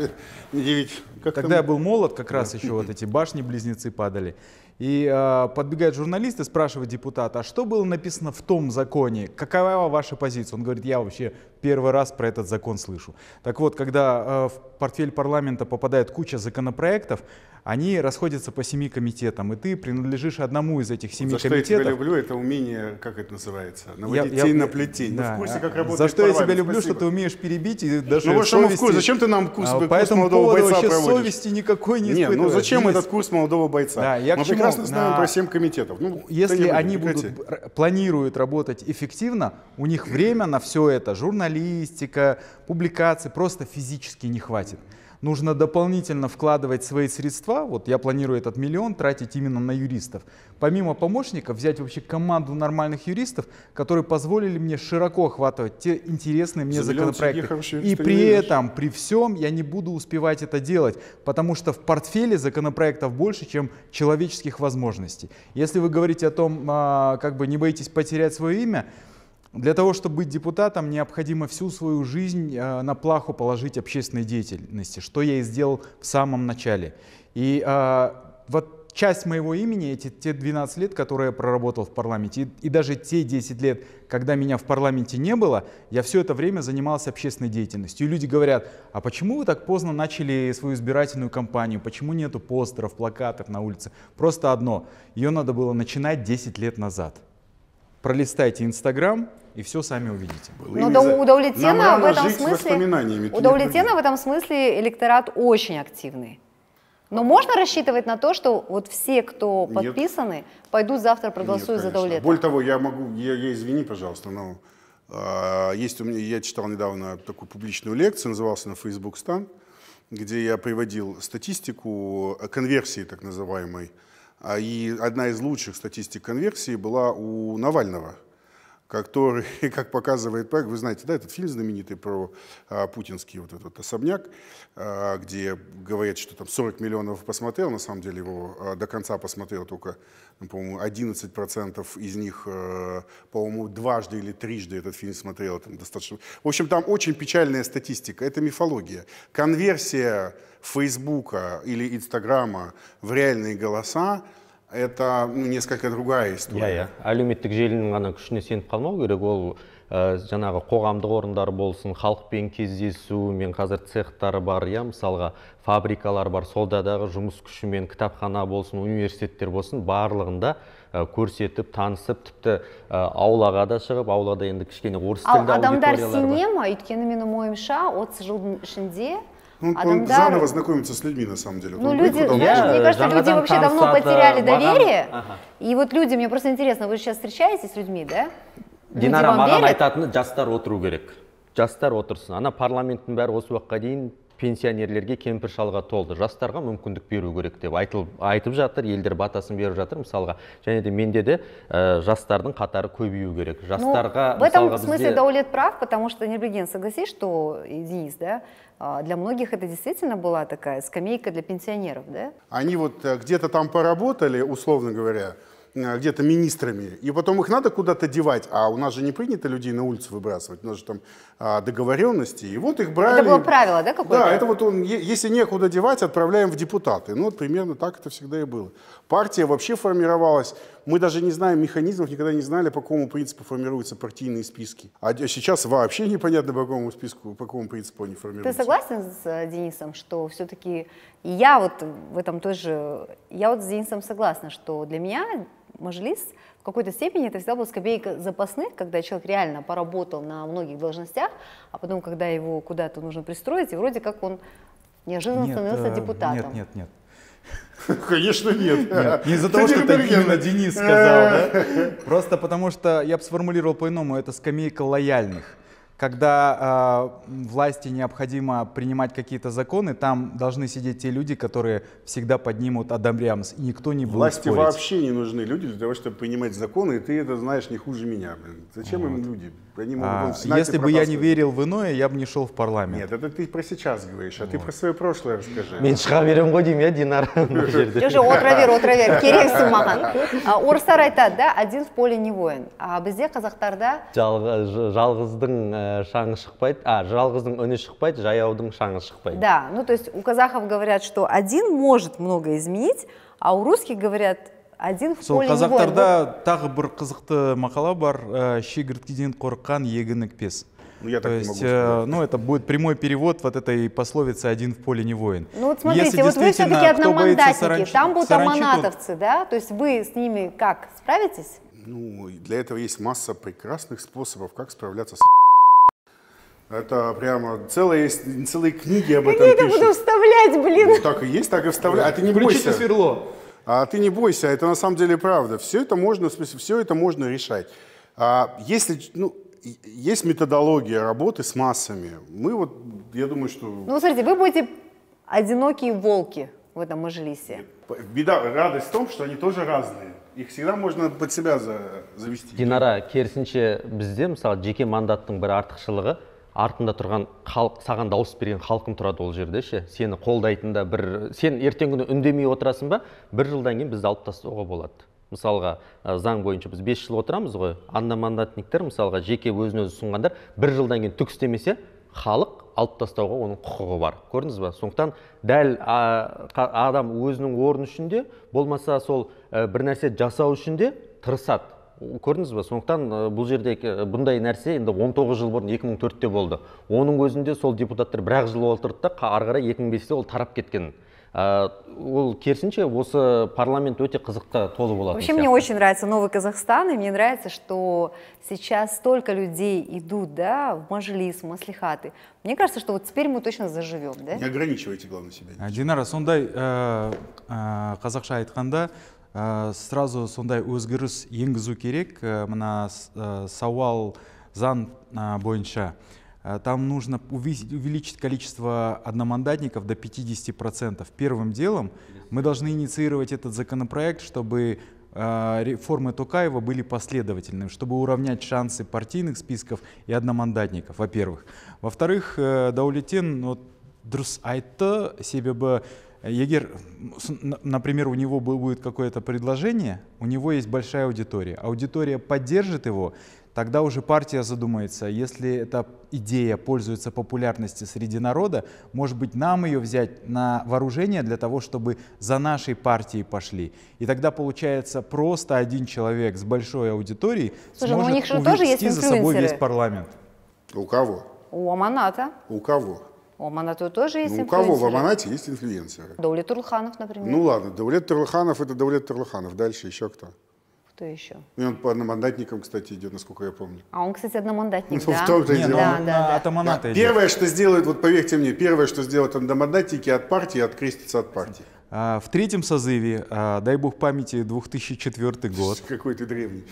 не Тогда я был молод, как раз еще вот эти башни-близнецы падали. И э, а, подбегает журналист и спрашивает депутата, а что было написано в том законе? Какова ваша позиция? Он говорит, я вообще первый раз про этот закон слышу. Так вот, когда э, в портфель парламента попадает куча законопроектов, они расходятся по семи комитетам, и ты принадлежишь одному из этих семи за комитетов. За что я тебя люблю, это умение, как это называется, наводить я, я, на плетень. Ну, да, в курсе, а, как работает За что я тебя люблю, Спасибо. что ты умеешь перебить и даже ну, совести... зачем ты нам курс, а, курс поэтому молодого бойца вообще проводишь? совести никакой не Нет, ну зачем Здесь... этот курс молодого бойца? Да, я Мы чему? прекрасно знаем на... про семь комитетов. Ну, Если они прекрати. будут, планируют работать эффективно, у них время на все это, журналистика, публикации, просто физически не хватит нужно дополнительно вкладывать свои средства, вот я планирую этот миллион тратить именно на юристов, помимо помощников взять вообще команду нормальных юристов, которые позволили мне широко охватывать те интересные мне За законопроекты. И при этом, при всем, я не буду успевать это делать, потому что в портфеле законопроектов больше, чем человеческих возможностей. Если вы говорите о том, а, как бы не боитесь потерять свое имя, для того, чтобы быть депутатом, необходимо всю свою жизнь э, на плаху положить общественной деятельности, что я и сделал в самом начале. И э, вот часть моего имени, эти те 12 лет, которые я проработал в парламенте, и даже те 10 лет, когда меня в парламенте не было, я все это время занимался общественной деятельностью. И люди говорят, а почему вы так поздно начали свою избирательную кампанию, почему нету постеров, плакатов на улице? Просто одно, ее надо было начинать 10 лет назад. Пролистайте Инстаграм, и все сами увидите. Но ну, за... удовлетена в этом смысле... Удовлетена в этом смысле электорат очень активный. Но можно рассчитывать на то, что вот все, кто подписаны, Нет. пойдут завтра проголосуют за Даулета? Более того, я могу, я, я извини, пожалуйста, но э, есть у меня, я читал недавно такую публичную лекцию, назывался на Facebook Стан, где я приводил статистику конверсии так называемой. А, и одна из лучших статистик конверсии была у Навального – который, как показывает проект, вы знаете, да, этот фильм знаменитый про а, путинский вот этот особняк, а, где говорят, что там 40 миллионов посмотрел, на самом деле его а, до конца посмотрел только, ну, по-моему, 11% из них, а, по-моему, дважды или трижды этот фильм смотрел, там достаточно... В общем, там очень печальная статистика, это мифология. Конверсия Фейсбука или Инстаграма в реальные голоса это ну, несколько другая история иә yeah, иә желінің ғана күшіне сеніп қалмау керек ол ә, жаңағы қоғамдық орындар болсын халықпен кездесу мен қазір цехтар бар иә мысалға фабрикалар бар солдадағы жұмыс күшімен кітапхана болсын университеттер болсын барлығында ә, көрсетіп танысып тіпті э, аулаға да шығып аулада енді кішкене орыс тілді адамдар сене ма өйткені менің ойымша отыз жылдың ішінде Ну, Адамдар... заново знакомиться с людьми, на самом деле. Ну, он люди, знаешь, я, мне кажется, Жангадан люди вообще давно потеряли Бадам... Э, доверие. Ага. И вот люди, мне просто интересно, вы сейчас встречаетесь с людьми, да? Ну, Динара маған айтатыны жастар отыру керек жастар отырсын ана парламенттің бәрі осы уақытқа дейін пенсионерлерге кемпір шалға толды жастарға мүмкіндік беру керек деп айтылып айтып жатыр елдер батасын беріп жатыр мысалға және де менде де э, жастардың қатары көбею керек жастарға в этом смысле даулет прав потому что нербеген согласись что денис да э, для многих это действительно была такая скамейка для пенсионеров да они вот э, где-то там поработали условно говоря Э, где-то министрами, и потом их надо куда-то девать, а у нас же не принято людей на улицу выбрасывать, у нас же там а, договоренности, и вот их брали. Это было правило, да, какое-то? Да, это вот он, если некуда девать, отправляем в депутаты, ну вот примерно так это всегда и было. Партия вообще формировалась, мы даже не знаем механизмов, никогда не знали, по какому принципу формируются партийные списки, а сейчас вообще непонятно, по какому списку, по какому принципу они формируются. Ты согласен с э, Денисом, что все-таки я вот в этом тоже, я вот с Денисом согласна, что для меня Мажилис, в какой-то степени это всегда была скамейка запасных, когда человек реально поработал на многих должностях, а потом, когда его куда-то нужно пристроить, и вроде как он неожиданно нет, становился э, депутатом. Нет, нет, нет. Конечно, нет. нет. Не из-за того, что это именно Денис сказал, да? Просто потому что я бы сформулировал по-иному, это скамейка лояльных когда э, власти необходимо принимать какие-то законы, там должны сидеть те люди, которые всегда поднимут Адамрямс, и никто не будет Власти вообще не нужны люди для того, чтобы принимать законы, и ты это знаешь не хуже меня. Зачем вот. им люди? Они могут а, если бы я не верил в иное, я бы не шел в парламент. Нет, это ты про сейчас говоришь, а вот. ты про свое прошлое расскажи. Мен шыға берем ғой деймін иә динар жоқ отыра бер отыра бер орыстар айтады да один в поле не воин а бізде қазақтарда э, жалғыздың э, Э, шаңы шықпайды а жалғыздың үні шықпайды жаяудың шаңы шықпайды да ну то есть у казахов говорят что один может много изменить а у русских говорят один в сол қазақтарда тағы бір қызықты мақала бар ә, э, шегірткеден қорыққан егін ікпес ну, я так То есть, э, ну, это будет прямой перевод вот этой пословицы «один в поле не воин». Ну, вот смотрите, вот вы все-таки одномандатники, саранч... там будут саранчи, аманатовцы, да? То есть вы с ними как, справитесь? Ну, для этого есть масса прекрасных способов, как справляться с это прямо целые, целые книги об этом пишут. Я это буду вставлять, блин. Ну, так и есть, так и вставляй. А ты не бойся. сверло. А ты не бойся, это на самом деле правда. Все это можно, в смысле, все это можно решать. А если, ну, есть методология работы с массами. Мы вот, я думаю, что... Ну, смотрите, вы будете одинокие волки в этом мажлисе. Беда, радость в том, что они тоже разные. Их всегда можно под себя за, завести. Динара керісінше бізде мысалы жеке мандаттың бір артықшылығы артында тұрған халық саған дауыс берген халқым тұрады ол жерде ше сені қолдайтын да бір сен ертеңгі күні үндемей отырасың ба бір жылдан кейін бізді алып тастауға болады мысалға заң бойынша біз бес жыл отырамыз ғой одномандатниктер мысалға жеке өзін өзі ұсынғандар бір жылдан кейін түк істемесе халық алып тастауға оның құқығы бар көрдіңіз ба сондықтан дәл адам өзінің орны үшін де болмаса сол бір нәрсе жасау үшін де тырысады көрдіңіз ба сондықтан бұл жерде бұндай нәрсе енді 19 жыл бұрын 2004-те болды оның өзінде сол депутаттар бір ақ жыл отырды да ары қарай 2005-те ол тарап кеткен ә, ол керісінше осы парламент өте қызықты толы болады вообще мне очень нравится новый казахстан и мне нравится что сейчас столько людей идут да в мажилис маслихаты мне кажется что вот теперь мы точно заживем да не ограничивайте главное себя э, динара сондай қазақша э, э, айтқанда Э, сразу сондай өзгеріс енгізу керек э, мына э, сауал зан бойынша там нужно увеличить количество одномандатников до 50%. Первым делом мы должны инициировать этот законопроект, чтобы реформы Токаева были последовательными, чтобы уравнять шансы партийных списков и одномандатников, во-первых. Во-вторых, Даулетен вот, дұрыс себе бы. Егер, например, у него будет какое-то предложение, у него есть большая аудитория, аудитория поддержит его, тогда уже партия задумается, если эта идея пользуется популярностью среди народа, может быть, нам ее взять на вооружение для того, чтобы за нашей партией пошли. И тогда получается просто один человек с большой аудиторией Слушай, ну сможет у них же увести тоже есть за собой весь парламент. У кого? У Аманата. У кого? У Аманатова тоже есть ну, У кого в Аманате есть инфлюенсеры? Даулет Турлханов, например. Ну ладно, Даулет Турлханов – это Даулет Турлханов. Дальше еще кто? Кто еще? И он по одномандатникам, кстати, идет, насколько я помню. А он, кстати, одномандатник, ну, да? В том-то Нет, дело. Да, да, да. От Аманата да. Идет. Первое, что сделают, вот поверьте мне, первое, что сделают одномандатники от партии, открестятся от партии. А, в третьем созыве, а, дай бог памяти, 2004 год. Какой ты древний.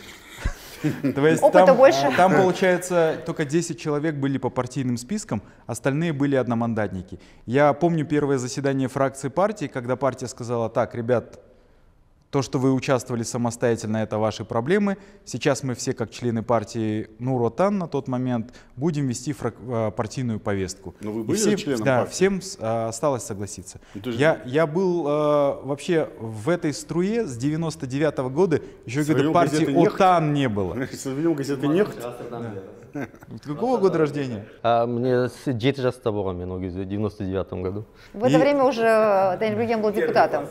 То есть Опыта там, больше. Там, получается, только 10 человек были по партийным спискам, остальные были одномандатники. Я помню первое заседание фракции партии, когда партия сказала, так, ребят, то, что вы участвовали самостоятельно, это ваши проблемы. Сейчас мы все, как члены партии Нуротан на тот момент, будем вести фрак, э, партийную повестку. Но ну, вы были И всем, членом да, партии? всем э, осталось согласиться. Ну, же... Я, я был э, вообще в этой струе с 99 года, еще когда партии ОТАН не было. Совел газеты «Нехт». Какого года рождения? А, мне 7 жаста болған мен в кезде, 99 году. В это время уже э, Даниил Григорьевич был депутатом.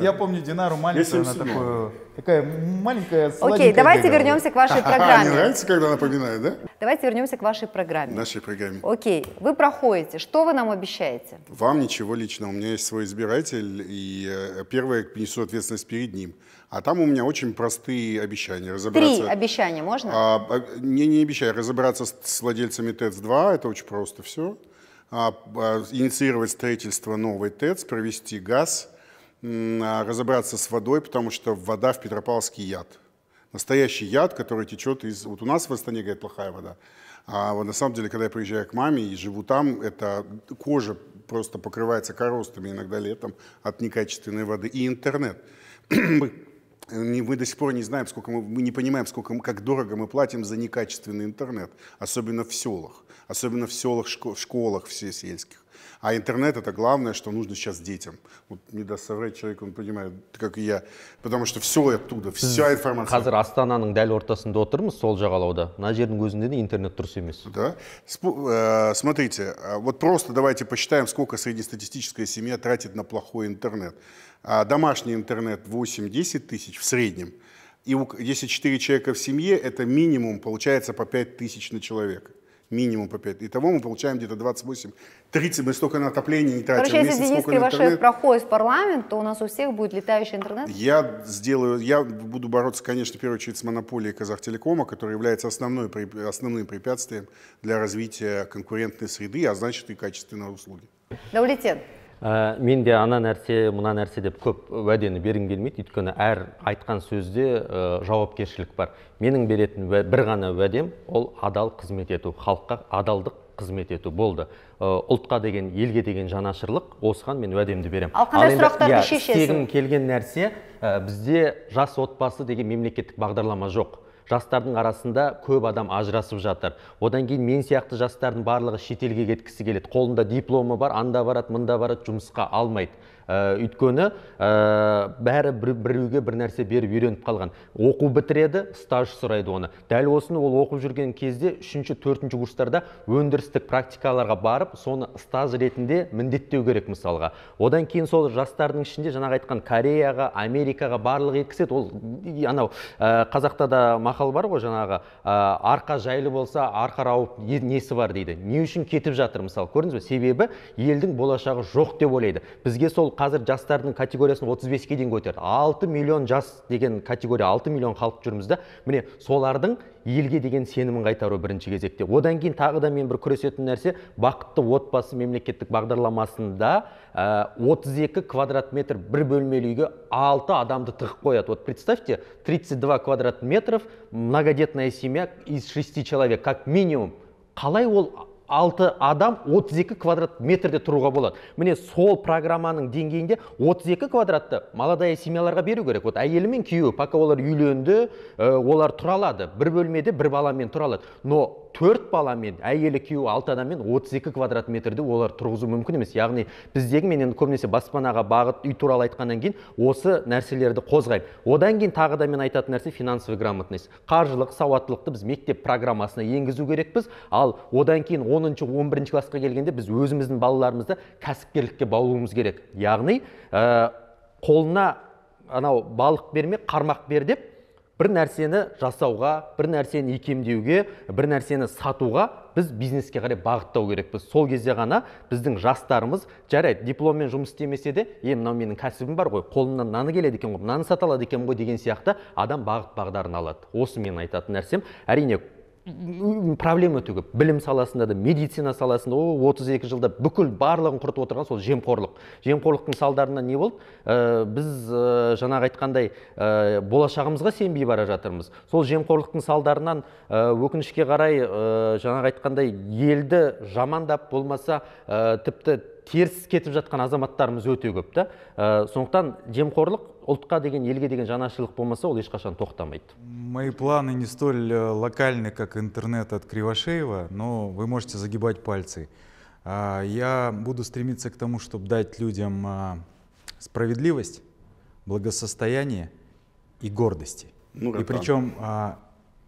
Я помню Динару маленькую, она такую, такая маленькая, Окей, давайте вернемся к вашей программе. Мне нравится, когда напоминает, да? Давайте вернемся к вашей программе. Нашей программе. Окей, вы проходите, что вы нам обещаете? Вам ничего лично. у меня есть свой избиратель, и э, первое, несу ответственность перед ним – а там у меня очень простые обещания. Разобраться... Три обещания можно? А, а, не, не обещаю. Разобраться с, с владельцами ТЭЦ-2, это очень просто все. А, а, инициировать строительство новой ТЭЦ, провести газ, а, разобраться с водой, потому что вода в Петропавловске яд. Настоящий яд, который течет из... Вот у нас в Астане, говорят, плохая вода. А вот на самом деле, когда я приезжаю к маме и живу там, это кожа просто покрывается коростами иногда летом от некачественной воды. И интернет. мы до сих пор не знаем, сколько мы, мы не понимаем, сколько, мы как дорого мы платим за некачественный интернет, особенно в селах, особенно в селах, в школах, в сельских. А интернет — это главное, что нужно сейчас детям. Вот не даст соврать человек, он понимает, как и я. Потому что все оттуда, вся информация. Қазір Астананың дәл ортасында отырмыз, сол жағалауда. Мына жердің өзінде де интернет дұрыс емес. Да. Э, смотрите, э, вот просто давайте посчитаем, сколько среднестатистическая семья тратит на плохой интернет. А домашний интернет 8-10 тысяч в среднем. И если 4 человека в семье, это минимум получается по 5 тысяч на человека минимум по 5. Итого мы получаем где-то 28-30, мы столько на отопление не тратим. Короче, если Денис Кривошеев проходит в парламент, то у нас у всех будет летающий интернет? Я сделаю, я буду бороться, конечно, в первую очередь с монополией Казахтелекома, которая является основной, основным препятствием для развития конкурентной среды, а значит и качественной услуги. Даулетен, ә, мен де ана нәрсе мына нәрсе деп көп уәдені бергім келмейді өйткені әр айтқан сөзде ә, жауапкершілік бар менің беретін бір ғана уәдем ол адал қызмет ету халыққа адалдық қызмет ету болды э, ұлтқа деген елге деген жанашырлық осыған мен уәдемді беремін ал қандай сұрақтарды иә, шешесіз келген нәрсе бізде жас отбасы деген мемлекеттік бағдарлама жоқ жастардың арасында көп адам ажырасып жатыр одан кейін мен сияқты жастардың барлығы шетелге кеткісі келеді қолында дипломы бар анда барады мында барады жұмысқа алмайды Э, өйткені ә, бәрі бір, біреуге бір нәрсе беріп үйреніп қалған оқу бітіреді стаж сұрайды оны дәл осыны ол оқып жүрген кезде үшінші төртінші курстарда өндірістік практикаларға барып соны стаж ретінде міндеттеу керек мысалға одан кейін сол жастардың ішінде жаңағы айтқан кореяға америкаға барлық еткізеді ол анау ә, қазақта да мақал бар ғой жаңағы ә, арқа жайлы болса рауып несі бар дейді не үшін кетіп жатыр мысалы көрдіңіз бе себебі елдің болашағы жоқ деп ойлайды бізге сол қазір жастардың категориясын 35-ке дейін көтерді 6 миллион жас деген категория 6 миллион халық жүрміз да міне солардың елге деген сенімін қайтару бірінші кезекте одан кейін тағы да мен бір күресетін нәрсе бақытты отбасы мемлекеттік бағдарламасында 32 ә, квадрат метр бір бөлмелі үйге 6 адамды тығып қояды вот представьте 32 квадрат метров многодетная семья из 6 человек как минимум қалай ол 6 адам 32 квадрат метрде тұруға болады міне сол программаның деңгейінде 32 квадратты молодая семьяларға беру керек вот әйелі мен күйеуі пока олар үйленді э, олар тұра алады бір бөлмеде бір баламен тұра алады но төрт баламен әйелі күйеуі алты адаммен 32 квадрат метрді олар тұрғызу мүмкін емес яғни біздегі мен енді көбінесе баспанаға бағыт үй туралы айтқаннан кейін осы нәрселерді қозғаймын одан кейін тағы да мен айтатын нәрсе финансовый грамотность қаржылық сауаттылықты біз мектеп программасына енгізу керекпіз ал одан кейін 10 он бірінші классқа келгенде біз өзіміздің балаларымызды кәсіпкерлікке баулуымыз керек яғни ә, қолына анау балық берме қармақ бер деп бір нәрсені жасауға бір нәрсені икемдеуге бір нәрсені сатуға біз бизнеске қарай бағыттау керекпіз сол кезде ғана біздің жастарымыз жарайды дипломмен жұмыс істемесе де е мынау менің кәсібім бар ғой қолымнан мынаны келеді екен ғой мынаны сата алады екен ғой деген сияқты адам бағыт бағдарын алады осы мен айтатын нәрсем әрине проблема өте көп білім саласында да медицина саласында о 32 жылда бүкіл барлығын құртып отырған сол жемқорлық жемқорлықтың салдарынан не болды ә, біз ә, жаңағы айтқандай ә, болашағымызға сенбей бара жатырмыз сол жемқорлықтың салдарынан ә, өкінішке қарай ә, жаңағы айтқандай елді жамандап болмаса ә, тіпті теріс кетіп жатқан азаматтарымыз өте көп та ә, э, сондықтан жемқорлық ұлтқа деген елге деген жанашырлық болмаса ол ешқашан тоқтамайды мои планы не столь э, локальны как интернет от кривошеева но вы можете загибать пальцы а, я буду стремиться к тому чтобы дать людям а, справедливость благосостояние и гордости ну, и причем а,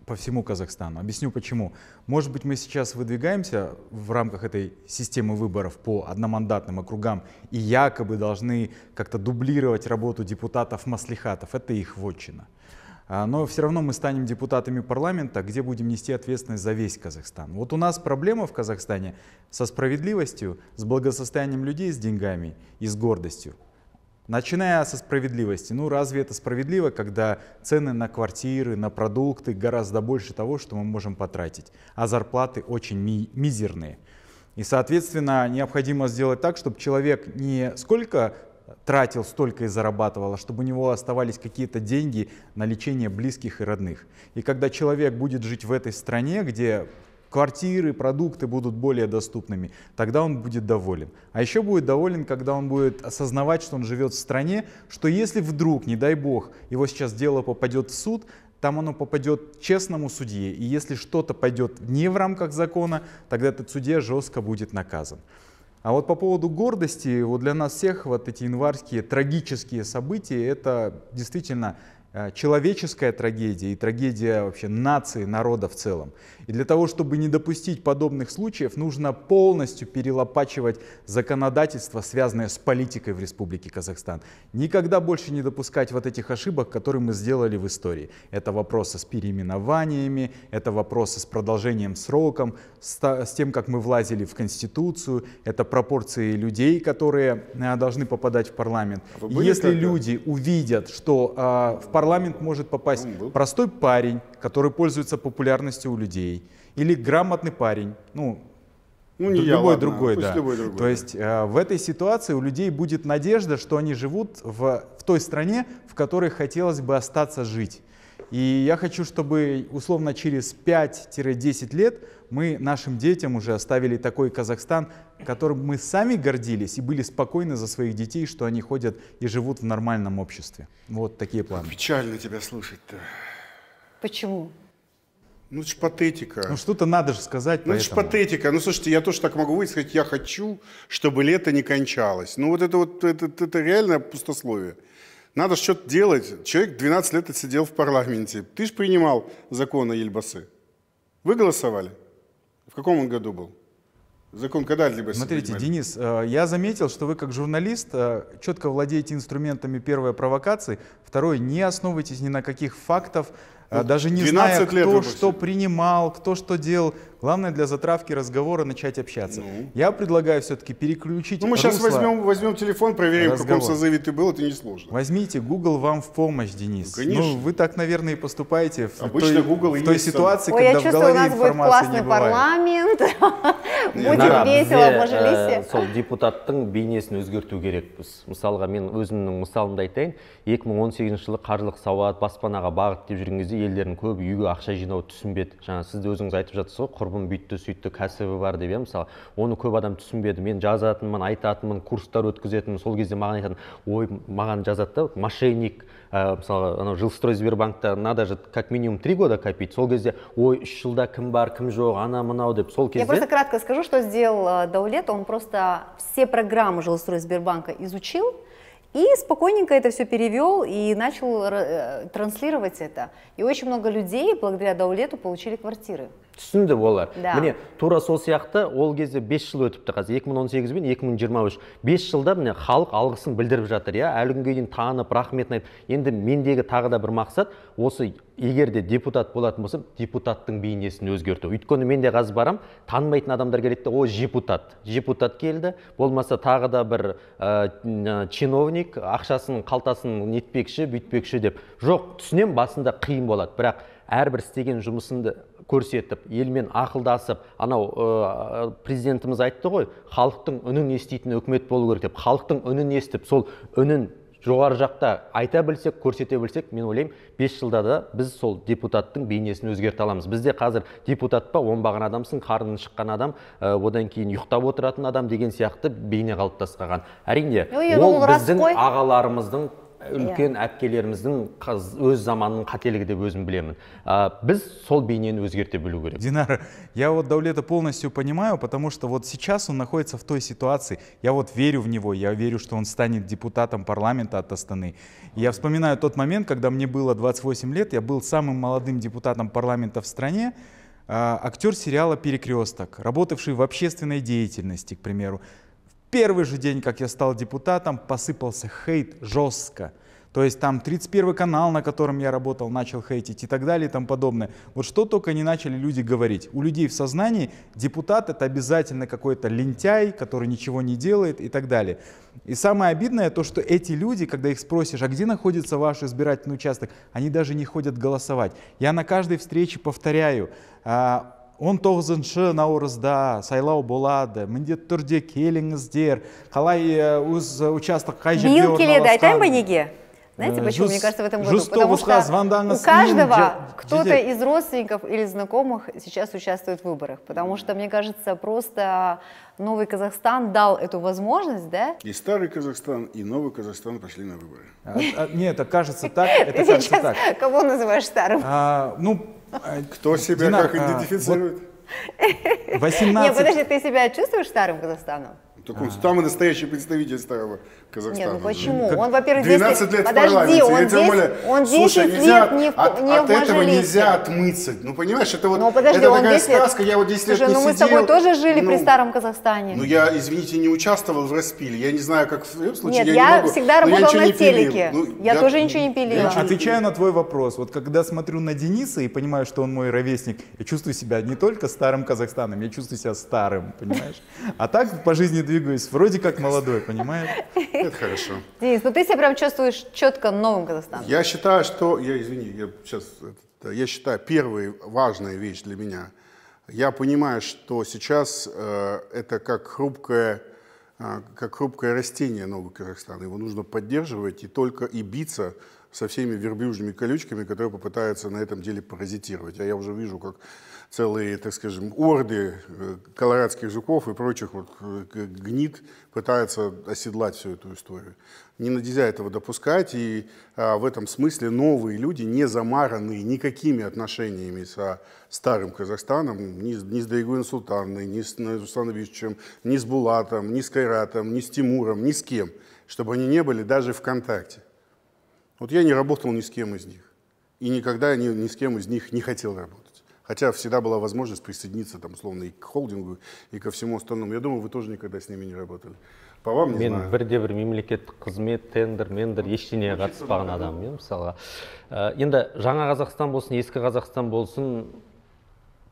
по всему Казахстану. Объясню почему. Может быть, мы сейчас выдвигаемся в рамках этой системы выборов по одномандатным округам и якобы должны как-то дублировать работу депутатов-маслихатов. Это их вотчина. А, но все равно мы станем депутатами парламента, где будем нести ответственность за весь Казахстан. Вот у нас проблема в Казахстане со справедливостью, с благосостоянием людей, с деньгами и с гордостью. Начиная со справедливости. Ну разве это справедливо, когда цены на квартиры, на продукты гораздо больше того, что мы можем потратить, а зарплаты очень ми- мизерные. И, соответственно, необходимо сделать так, чтобы человек не сколько тратил столько и зарабатывал, а чтобы у него оставались какие-то деньги на лечение близких и родных. И когда человек будет жить в этой стране, где квартиры, продукты будут более доступными, тогда он будет доволен. А еще будет доволен, когда он будет осознавать, что он живет в стране, что если вдруг, не дай бог, его сейчас дело попадет в суд, там оно попадет честному судье, и если что-то пойдет не в рамках закона, тогда этот судья жестко будет наказан. А вот по поводу гордости, вот для нас всех вот эти январские трагические события, это действительно Э, человеческая трагедия и трагедия вообще нации, народа в целом. И для того, чтобы не допустить подобных случаев, нужно полностью перелопачивать законодательство, связанное с политикой в Республике Казахстан. Никогда больше не допускать вот этих ошибок, которые мы сделали в истории. Это вопросы с переименованиями, это вопросы с продолжением сроком, с тем, как мы влазили в Конституцию, это пропорции людей, которые э, должны попадать в парламент. А Если когда? люди увидят, что э, в парламент парламент может попасть ну, простой парень, который пользуется популярностью у людей, или грамотный парень, ну, ну, не любой я, ладно, другой, да. любой другой. То есть э, в этой ситуации у людей будет надежда, что они живут в, в той стране, в которой хотелось бы остаться жить. И я хочу, чтобы условно через 5-10 лет мы нашим детям уже оставили такой Казахстан, которым мы сами гордились и были спокойны за своих детей, что они ходят и живут в нормальном обществе. Вот такие планы. Печально тебя слушать-то. Почему? Ну, это ж патетика. Ну, что-то надо же сказать. Ну, поэтому. это ж патетика. Ну, слушайте, я тоже так могу высказать. Я хочу, чтобы лето не кончалось. Ну, вот это вот, это, это реально пустословие. Надо что-то делать. Человек 12 лет отсидел в парламенте. Ты же принимал законы Ельбасы. Вы голосовали? В каком он году был? Закон когда либо Смотрите, принимали? Денис, э, я заметил, что вы как журналист э, четко владеете инструментами первой провокации, второй не основывайтесь ни на каких фактов, э, ну, даже не зная, кто что принимал, кто что делал. Главное для затравки разговора начать общаться. Ну. Я предлагаю все-таки переключить. Ну, мы сейчас возьмем, возьмем телефон, проверим, разговор. в каком созыве ты был, это несложно. Возьмите Google вам в помощь, Денис. Ну, конечно. Ну, вы так, наверное, и поступаете в Обычно той, Google в той ситуации, Ой, когда в голове информации не бывает. я чувствую, у нас будет классный парламент, будет весело в мәжілісе. Сол депутаттың бейнесін өзгерту керекпіз. Мысалға, мен өзімнің мысалымды айтайын. 2018 жылы қаржылық сауат, баспанаға бағыт деп жүрген кезде елдердің көбі үйге ақша жинау түсінбеді. Жаңа сіз өзіңіз айтып жатсыз ғой, бұның бүйтті сөйтті кәсібі бар деп иә мысалы оны көп адам түсінбеді мен жазатынмын айтатынмын курстар өткізетінмін сол кезде маған айтатын ой маған жазады да мошенник ә, э, мысалы анау жилстрой сбербанкта надо же как минимум три года копить сол кезде ой үш жылда кім бар кім жоқ ана мынау деп сол кезде я просто кратко скажу что сделал э, даулет он просто все программы жилстрой сбербанка изучил и спокойненько это все перевел и начал э, транслировать это. И очень много людей благодаря Даулету получили квартиры. түсінді олар да. міне тура сол сияқты ол кезде 5 жыл өтіпті қазір 2018 мен 2023 5 жылда міне халық алғысын білдіріп жатыр иә әлі күнге дейін танып рахметін айтып енді мендегі тағы да бір мақсат осы егер де депутат болатын болсам депутаттың бейнесін өзгерту өйткені мен де қазір барам танымайтын адамдар келеді де о депутат депутат келді болмаса тағы да бір ә, чиновник ақшасын қалтасын нетпекші бүйтпекші деп жоқ түсінемін басында қиын болады бірақ әрбір істеген жұмысыңды көрсетіп елмен ақылдасып анау ә, президентіміз айтты ғой халықтың үнін еститін үкімет болу керек деп халықтың үнін естіп сол үнін жоғары жақта айта білсек көрсете білсек мен ойлаймын бес жылда да біз сол депутаттың бейнесін өзгерте аламыз бізде қазір депутат па оңбаған адамсың қарның шыққан адам э, одан кейін ұйықтап отыратын адам деген сияқты бейне қалыптасқаған әрине ол біздің ағаларымыздың үлкен әпкелеріміздің қаз, өз заманының қателігі деп өзім білемін а, біз сол бейнені өзгерте білу керек динара я вот даулета полностью понимаю потому что вот сейчас он находится в той ситуации я вот верю в него я верю что он станет депутатом парламента от астаны я вспоминаю тот момент когда мне было 28 лет я был самым молодым депутатом парламента в стране а, актер сериала «Перекресток», работавший в общественной деятельности, к примеру, первый же день, как я стал депутатом, посыпался хейт жестко. То есть там 31 канал, на котором я работал, начал хейтить и так далее и тому подобное. Вот что только не начали люди говорить. У людей в сознании депутат это обязательно какой-то лентяй, который ничего не делает и так далее. И самое обидное то, что эти люди, когда их спросишь, а где находится ваш избирательный участок, они даже не ходят голосовать. Я на каждой встрече повторяю, а, он тоғызыншы наурызда сайлау болады міндетті түрде келіңіздер қалай өз участок қай жерде биыл келеді айтайын ба неге знаете почему? Мне кажется, в этом году. Потому что у каждого кто-то из родственников или знакомых сейчас участвует в выборах. Потому что, мне кажется, просто Новый Казахстан дал эту возможность, да? И старый Казахстан, и новый Казахстан пошли на выборы. А, а, нет, это кажется так. Это кажется так. кого называешь старым? А, ну, кто себя Динар, как а, идентифицирует? Вот 18... Нет, подожди, ты себя чувствуешь старым Казахстаном? Так он самый настоящий представитель старого Казахстана. Нет, ну почему? Он, во-первых, 12 здесь... лет Подожди, в он, я здесь, он 10 Слушай, нельзя, лет не, от, не от в этого нельзя отмыться. Ну, понимаешь, это вот ну, подожди, это такая сказка, лет... я вот 10 Слушай, лет не ну мы сидел, с тобой тоже жили ну, при старом Казахстане. Ну, я, извините, не участвовал в распиле. Я не знаю, как в любом случае, Нет, я, я не могу, всегда работал на телеке. Ну, я, я тоже ничего не пилила. Отвечаю на твой вопрос. Вот когда смотрю на Дениса и понимаю, что он мой ровесник, я чувствую себя не только старым Казахстаном, я чувствую себя старым, понимаешь? А так по жизни двигаюсь, вроде как молодой, понимаешь? Это хорошо. Денис, ну ты себя прям чувствуешь четко новым Казахстаном. Я считаю, что... Я, извини, я сейчас... Я считаю, первая важная вещь для меня. Я понимаю, что сейчас э, это как хрупкое, э, как хрупкое растение новый Казахстан. Его нужно поддерживать и только и биться со всеми верблюжьими колючками, которые попытаются на этом деле паразитировать. А я уже вижу, как целые, так скажем, орды э, колорадских жуков и прочих вот э, гнид пытаются оседлать всю эту историю. Не нельзя этого допускать, и а, в этом смысле новые люди не замараны никакими отношениями со старым Казахстаном, ни, ни с Дайгуин Султанной, ни с Нурсановичем, ни с Булатом, ни с Кайратом, ни с Тимуром, ни с кем, чтобы они не были даже в контакте. Вот я не работал ни с кем из них. И никогда ни, ни с кем из них не хотел работать. Хотя всегда была возможность присоединиться, там, условно, и к холдингу, и ко всему остальному. Я думаю, вы тоже никогда с ними не работали. по вам не мен знаю. бірде бір мемлекеттік қызмет тендер мендер ну, ештеңеге қатыспаған адамым иә мысалға э, енді жаңа қазақстан болсын ескі қазақстан болсын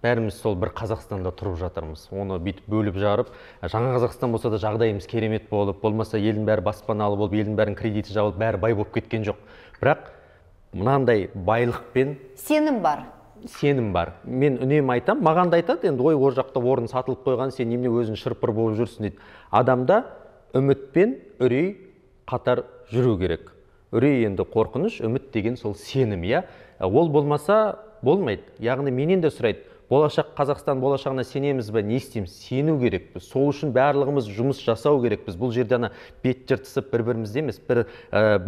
бәріміз сол бір қазақстанда тұрып жатырмыз оны бүйтіп бөліп жарып а жаңа қазақстан болса да жағдайымыз керемет болып болмаса елдің бәрі баспаналы болып елдің бәрінің кредиті жабылып бәрі бай болып кеткен жоқ бірақ мынандай байлықпен сенім бар сенім бар мен үнемі айтам, маған да айтады енді ой ол жақта орын сатылып қойған сен немене өзің шырпыр болып жүрсің дейді адамда үміт пен үрей қатар жүру керек үрей енді қорқыныш үміт деген сол сенім иә ол болмаса болмайды яғни менен де сұрайды болашақ қазақстан болашағына сенеміз бе не істейміз сену керекпіз сол үшін барлығымыз жұмыс жасау керекпіз бұл жерде ана бет жыртысып бір бірімізді емес бір ә,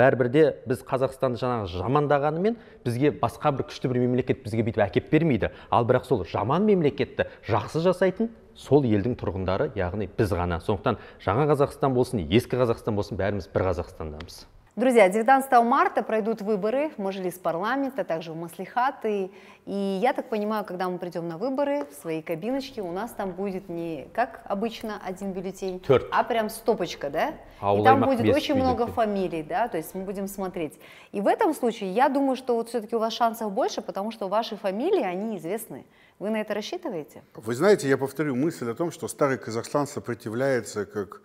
біз қазақстанды жаңағы жамандағанымен бізге басқа бір күшті бір мемлекет бізге бүйтіп әкеп бермейді ал бірақ сол жаман мемлекетті жақсы жасайтын сол елдің тұрғындары яғни біз ғана сондықтан жаңа қазақстан болсын ескі қазақстан болсын бәріміз бір қазақстандамыз Друзья, 19 марта пройдут выборы в Мажилис парламента, также в Маслихаты. И я так понимаю, когда мы придем на выборы, в своей кабиночке у нас там будет не как обычно один бюллетень, Черт. а прям стопочка, да? А и там будет очень бюллетень. много фамилий, да, то есть мы будем смотреть. И в этом случае я думаю, что вот все-таки у вас шансов больше, потому что ваши фамилии, они известны. Вы на это рассчитываете? Вы знаете, я повторю мысль о том, что старый Казахстан сопротивляется как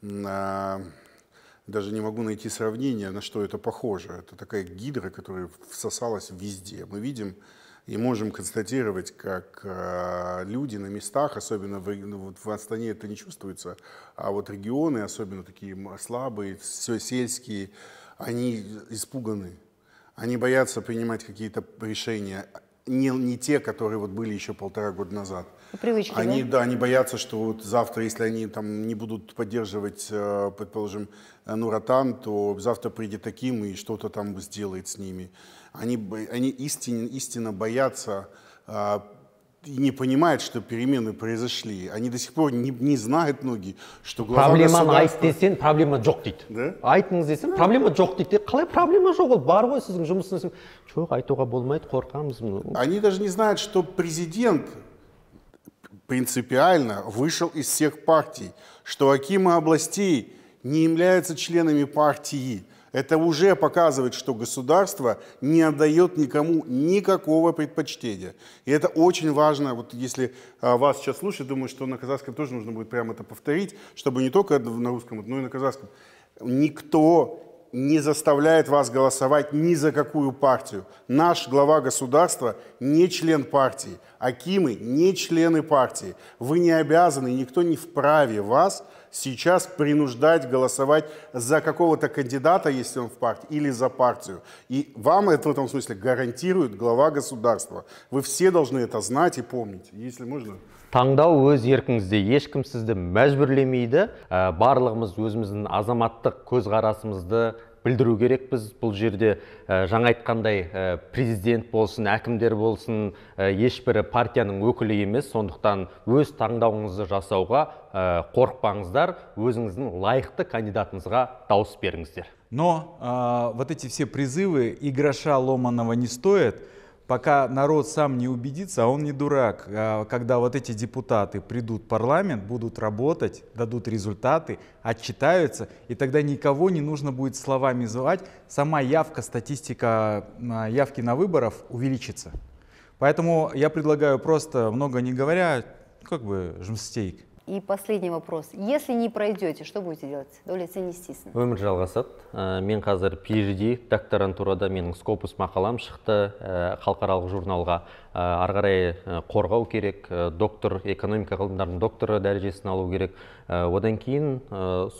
на даже не могу найти сравнения, на что это похоже. Это такая гидра, которая всосалась везде. Мы видим и можем констатировать, как э, люди на местах, особенно в, ну, вот в Астане это не чувствуется, а вот регионы, особенно такие слабые, все сельские, они испуганы. Они боятся принимать какие-то решения, не, не те, которые вот были еще полтора года назад по Они, да? да, они боятся, что вот завтра, если они там не будут поддерживать, э, предположим, э, Нуратан, то завтра придет таким и что-то там сделает с ними. Они, они истин, истинно боятся э, и не понимают, что перемены произошли. Они до сих пор не, не знают многие, что глава проблема государства... айт проблема Джоктит, да? айтыңыз десең проблема Джоктит. дейді қалай проблема жоқ ол бар ғой сіздің жұмысыңыз жоқ айтуға болмайды қорқамыз они даже не знают что президент принципиально вышел из всех партий, что Акимы областей не являются членами партии. Это уже показывает, что государство не отдает никому никакого предпочтения. И это очень важно. Вот если а, вас сейчас слушают, думаю, что на казахском тоже нужно будет прямо это повторить, чтобы не только на русском, но и на казахском. Никто не заставляет вас голосовать ни за какую партию. Наш глава государства не член партии, Акимы не члены партии. Вы не обязаны, никто не вправе вас сейчас принуждать голосовать за какого-то кандидата, если он в партии, или за партию. И вам это в этом смысле гарантирует глава государства. Вы все должны это знать и помнить, если можно. таңдау өз еркіңізде ешкім сізді мәжбүрлемейді ә, э, барлығымыз өзіміздің азаматтық көзқарасымызды білдіру біз бұл жерде жаңа айтқандай президент болсын әкімдер болсын ешбірі партияның өкілі емес сондықтан өз таңдауыңызды жасауға қорықпаңыздар өзіңіздің лайықты кандидатыңызға дауыс беріңіздер но вот эти все призывы и гроша ломаного не стоят пока народ сам не убедится, а он не дурак, а когда вот эти депутаты придут в парламент, будут работать, дадут результаты, отчитаются, и тогда никого не нужно будет словами звать, сама явка, статистика явки на выборов увеличится. Поэтому я предлагаю просто, много не говоря, как бы жмстейк, И последний вопрос. Если не пройдете, что будете делать? Доля сен Өмір жалғасады. Э, мен қазір PhD докторантурада менің скопус мақалам шықты қалқаралық э, журналға. Э, Арғарай қорғау керек, доктор, экономика ғылымдарының докторы дәрежесін алу керек. одан кейін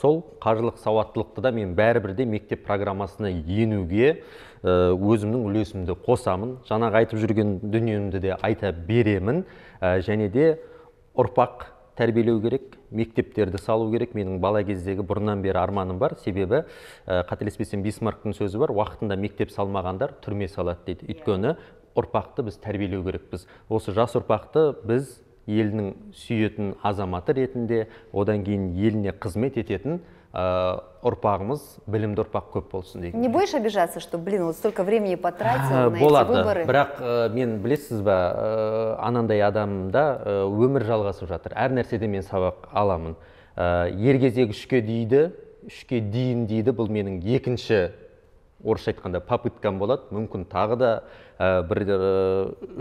сол қаржылық сауаттылықты да мен бәрібір мектеп программасына енуге өзімнің үлесімді қосамын. Жаңағы айтып жүрген дүниемді де айта беремін және де ұрпақ тәрбиелеу керек мектептерді салу керек менің бала кездегі бұрыннан бері арманым бар себебі ә, қателеспесем бисмарктың сөзі бар уақытында мектеп салмағандар түрме салады дейді иә. өйткені ұрпақты біз тәрбиелеу керекпіз осы жас ұрпақты біз елінің сүйетін азаматы ретінде одан кейін еліне қызмет ететін Э, ұрпағымыз білімді ұрпақ көп болсын дейді. не будешь обижаться что блин вот столько времени потратил на эти выборы бірақ э, мен білесіз ба э, анандай адамда өмір жалғасып жатыр әр нәрседен мен сабақ аламын ә, ер кезек үшке дейді үшке дейін дейді бұл менің екінші орысша айтқанда попыткам болады мүмкін тағы да бір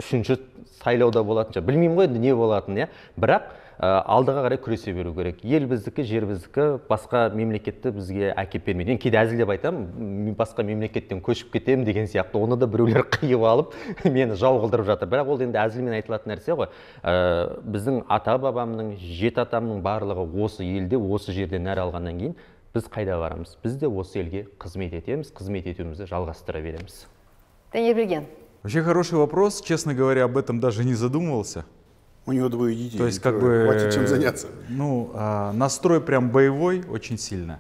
үшінші сайлауда болатын шығар білмеймін ғой енді не болатынын иә бірақ Э, алдыға қарай күресе беру керек ел біздікі жер біздікі басқа мемлекетті бізге әкеп бермейді мен кейде әзілдеп айтамын басқа мемлекеттен көшіп кетемін деген сияқты оны да біреулер қиып алып мені жау қылдырып жатыр бірақ ол енді әзілмен айтылатын нәрсе ғой ә, біздің ата бабамның жеті атамның барлығы осы елде осы жерден нәр алғаннан кейін біз қайда барамыз біз де осы елге қызмет етеміз қызмет етуімізді жалғастыра береміз тәңірберген вообще хороший вопрос честно говоря об этом даже не задумывался У него двое детей. То есть как бы... Хватит чем заняться. Ну, а, настрой прям боевой очень сильно.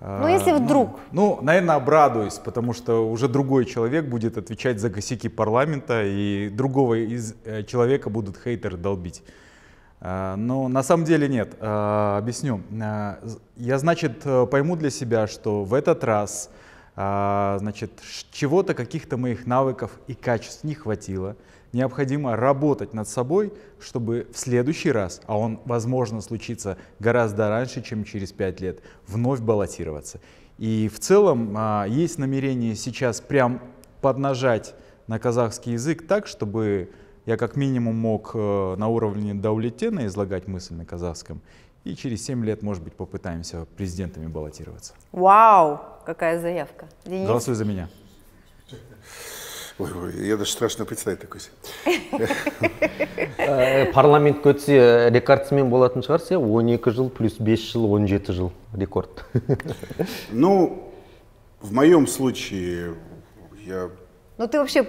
Ну, если а, вдруг. Ну, ну, наверное, обрадуюсь, потому что уже другой человек будет отвечать за косяки парламента, и другого из э, человека будут хейтеры долбить. А, но на самом деле нет, объясню. Я, значит, э, пойму для себя, что в этот раз, значит, чего-то, каких-то моих навыков и качеств не хватило необходимо работать над собой, чтобы в следующий раз, а он, возможно, случится гораздо раньше, чем через 5 лет, вновь баллотироваться. И в целом а, есть намерение сейчас прям поднажать на казахский язык так, чтобы я как минимум мог э, на уровне Даулетена излагать мысль на казахском, и через 7 лет, может быть, попытаемся президентами баллотироваться. Вау, какая заявка. Денис? Голосуй за меня ой ой я даже страшно представить такой себе э, парламентке өтсе э, рекордсмен болатын шығарсыз иә он екі жыл плюс бес жыл он жеті жыл рекорд ну в моем случае я ну ты вообще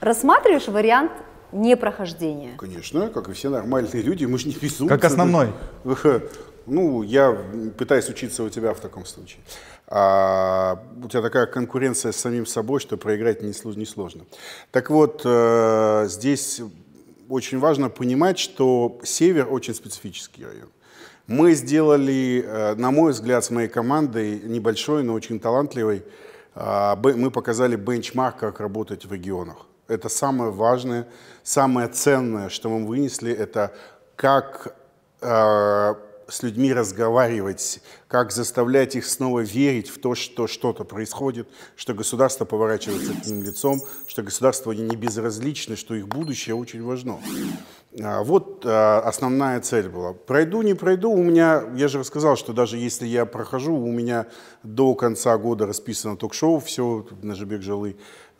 рассматриваешь вариант непрохождения? Конечно, как и все нормальные люди, мы же не безумцы. Как основной? Ну, я пытаюсь учиться у тебя в таком случае а у тебя такая конкуренция с самим собой, что проиграть несложно. Так вот, э, здесь очень важно понимать, что север очень специфический район. Мы сделали, э, на мой взгляд, с моей командой, небольшой, но очень талантливый, а, мы показали бенчмарк, как работать в регионах. Это самое важное, самое ценное, что мы вынесли, это как э, с людьми разговаривать, как заставлять их снова верить в то, что что-то происходит, что государство поворачивается к ним лицом, что государство не безразлично, что их будущее очень важно. А, вот а, основная цель была. Пройду, не пройду, у меня, я же рассказал, что даже если я прохожу, у меня до конца года расписано ток-шоу, все, жебек Жалы,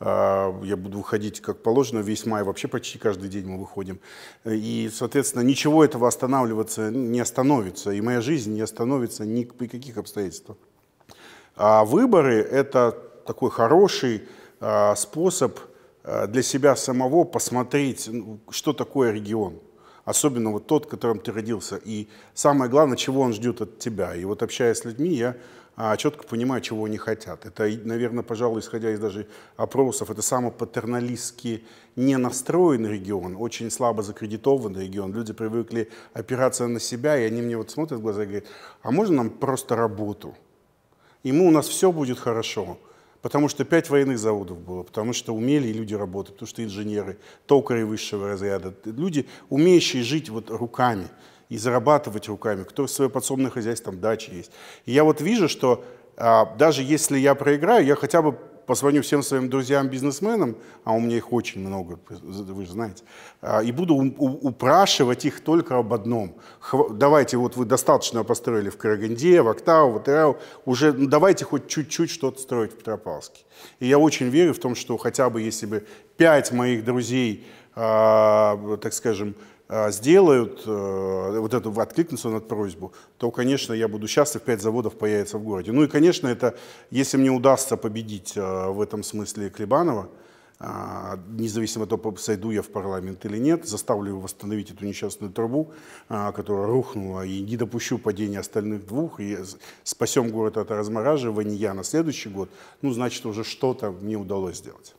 а, я буду выходить как положено, весь май вообще почти каждый день мы выходим. И, соответственно, ничего этого останавливаться не остановится, и моя жизнь не остановится ни при каких обстоятельствах. А выборы — это такой хороший а, способ а, для себя самого посмотреть, ну, что такое регион особенно вот тот, которым ты родился. И самое главное, чего он ждет от тебя. И вот общаясь с людьми, я а, четко понимаю, чего они хотят. Это, наверное, пожалуй, исходя из даже опросов, это самый патерналистский не настроенный регион, очень слабо закредитованный регион. Люди привыкли опираться на себя, и они мне вот смотрят в глаза и говорят, а можно нам просто работу? И мы, у нас все будет хорошо потому что пять военных заводов было, потому что умели люди работать, потому что инженеры, токари высшего разряда, люди, умеющие жить вот руками и зарабатывать руками, кто в свое подсобное хозяйство, там дачи есть. И я вот вижу, что а, даже если я проиграю, я хотя бы позвоню всем своим друзьям-бизнесменам, а у меня их очень много, вы же знаете, а, и буду упрашивать их только об одном. Давайте, вот вы достаточно построили в Караганде, в Октау, в Атырау, уже ну, давайте хоть чуть-чуть что-то строить в Петропавловске. И я очень верю в том, что хотя бы если бы пять моих друзей, э, так скажем, Э, сделают, э, вот эту откликнутся на эту просьбу, то, конечно, я буду счастлив, пять заводов появится в городе. Ну и, конечно, это, если мне удастся победить э, в этом смысле Клебанова, независимо от того, сойду я в парламент или нет, заставлю его восстановить эту несчастную трубу, которая рухнула, и не допущу падения остальных двух, и спасем город от размораживания на следующий год, ну, значит, уже что-то мне удалось сделать.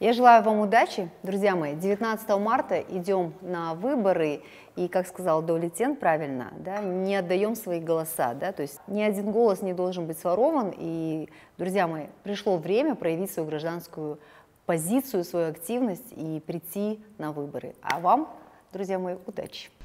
Я желаю вам удачи, друзья мои. 19 марта идем на выборы, и, как сказал Долитен правильно, да, не отдаем свои голоса, да, то есть ни один голос не должен быть сворован, и, друзья мои, пришло время проявить свою гражданскую позицию, свою активность и прийти на выборы. А вам, друзья мои, удачи!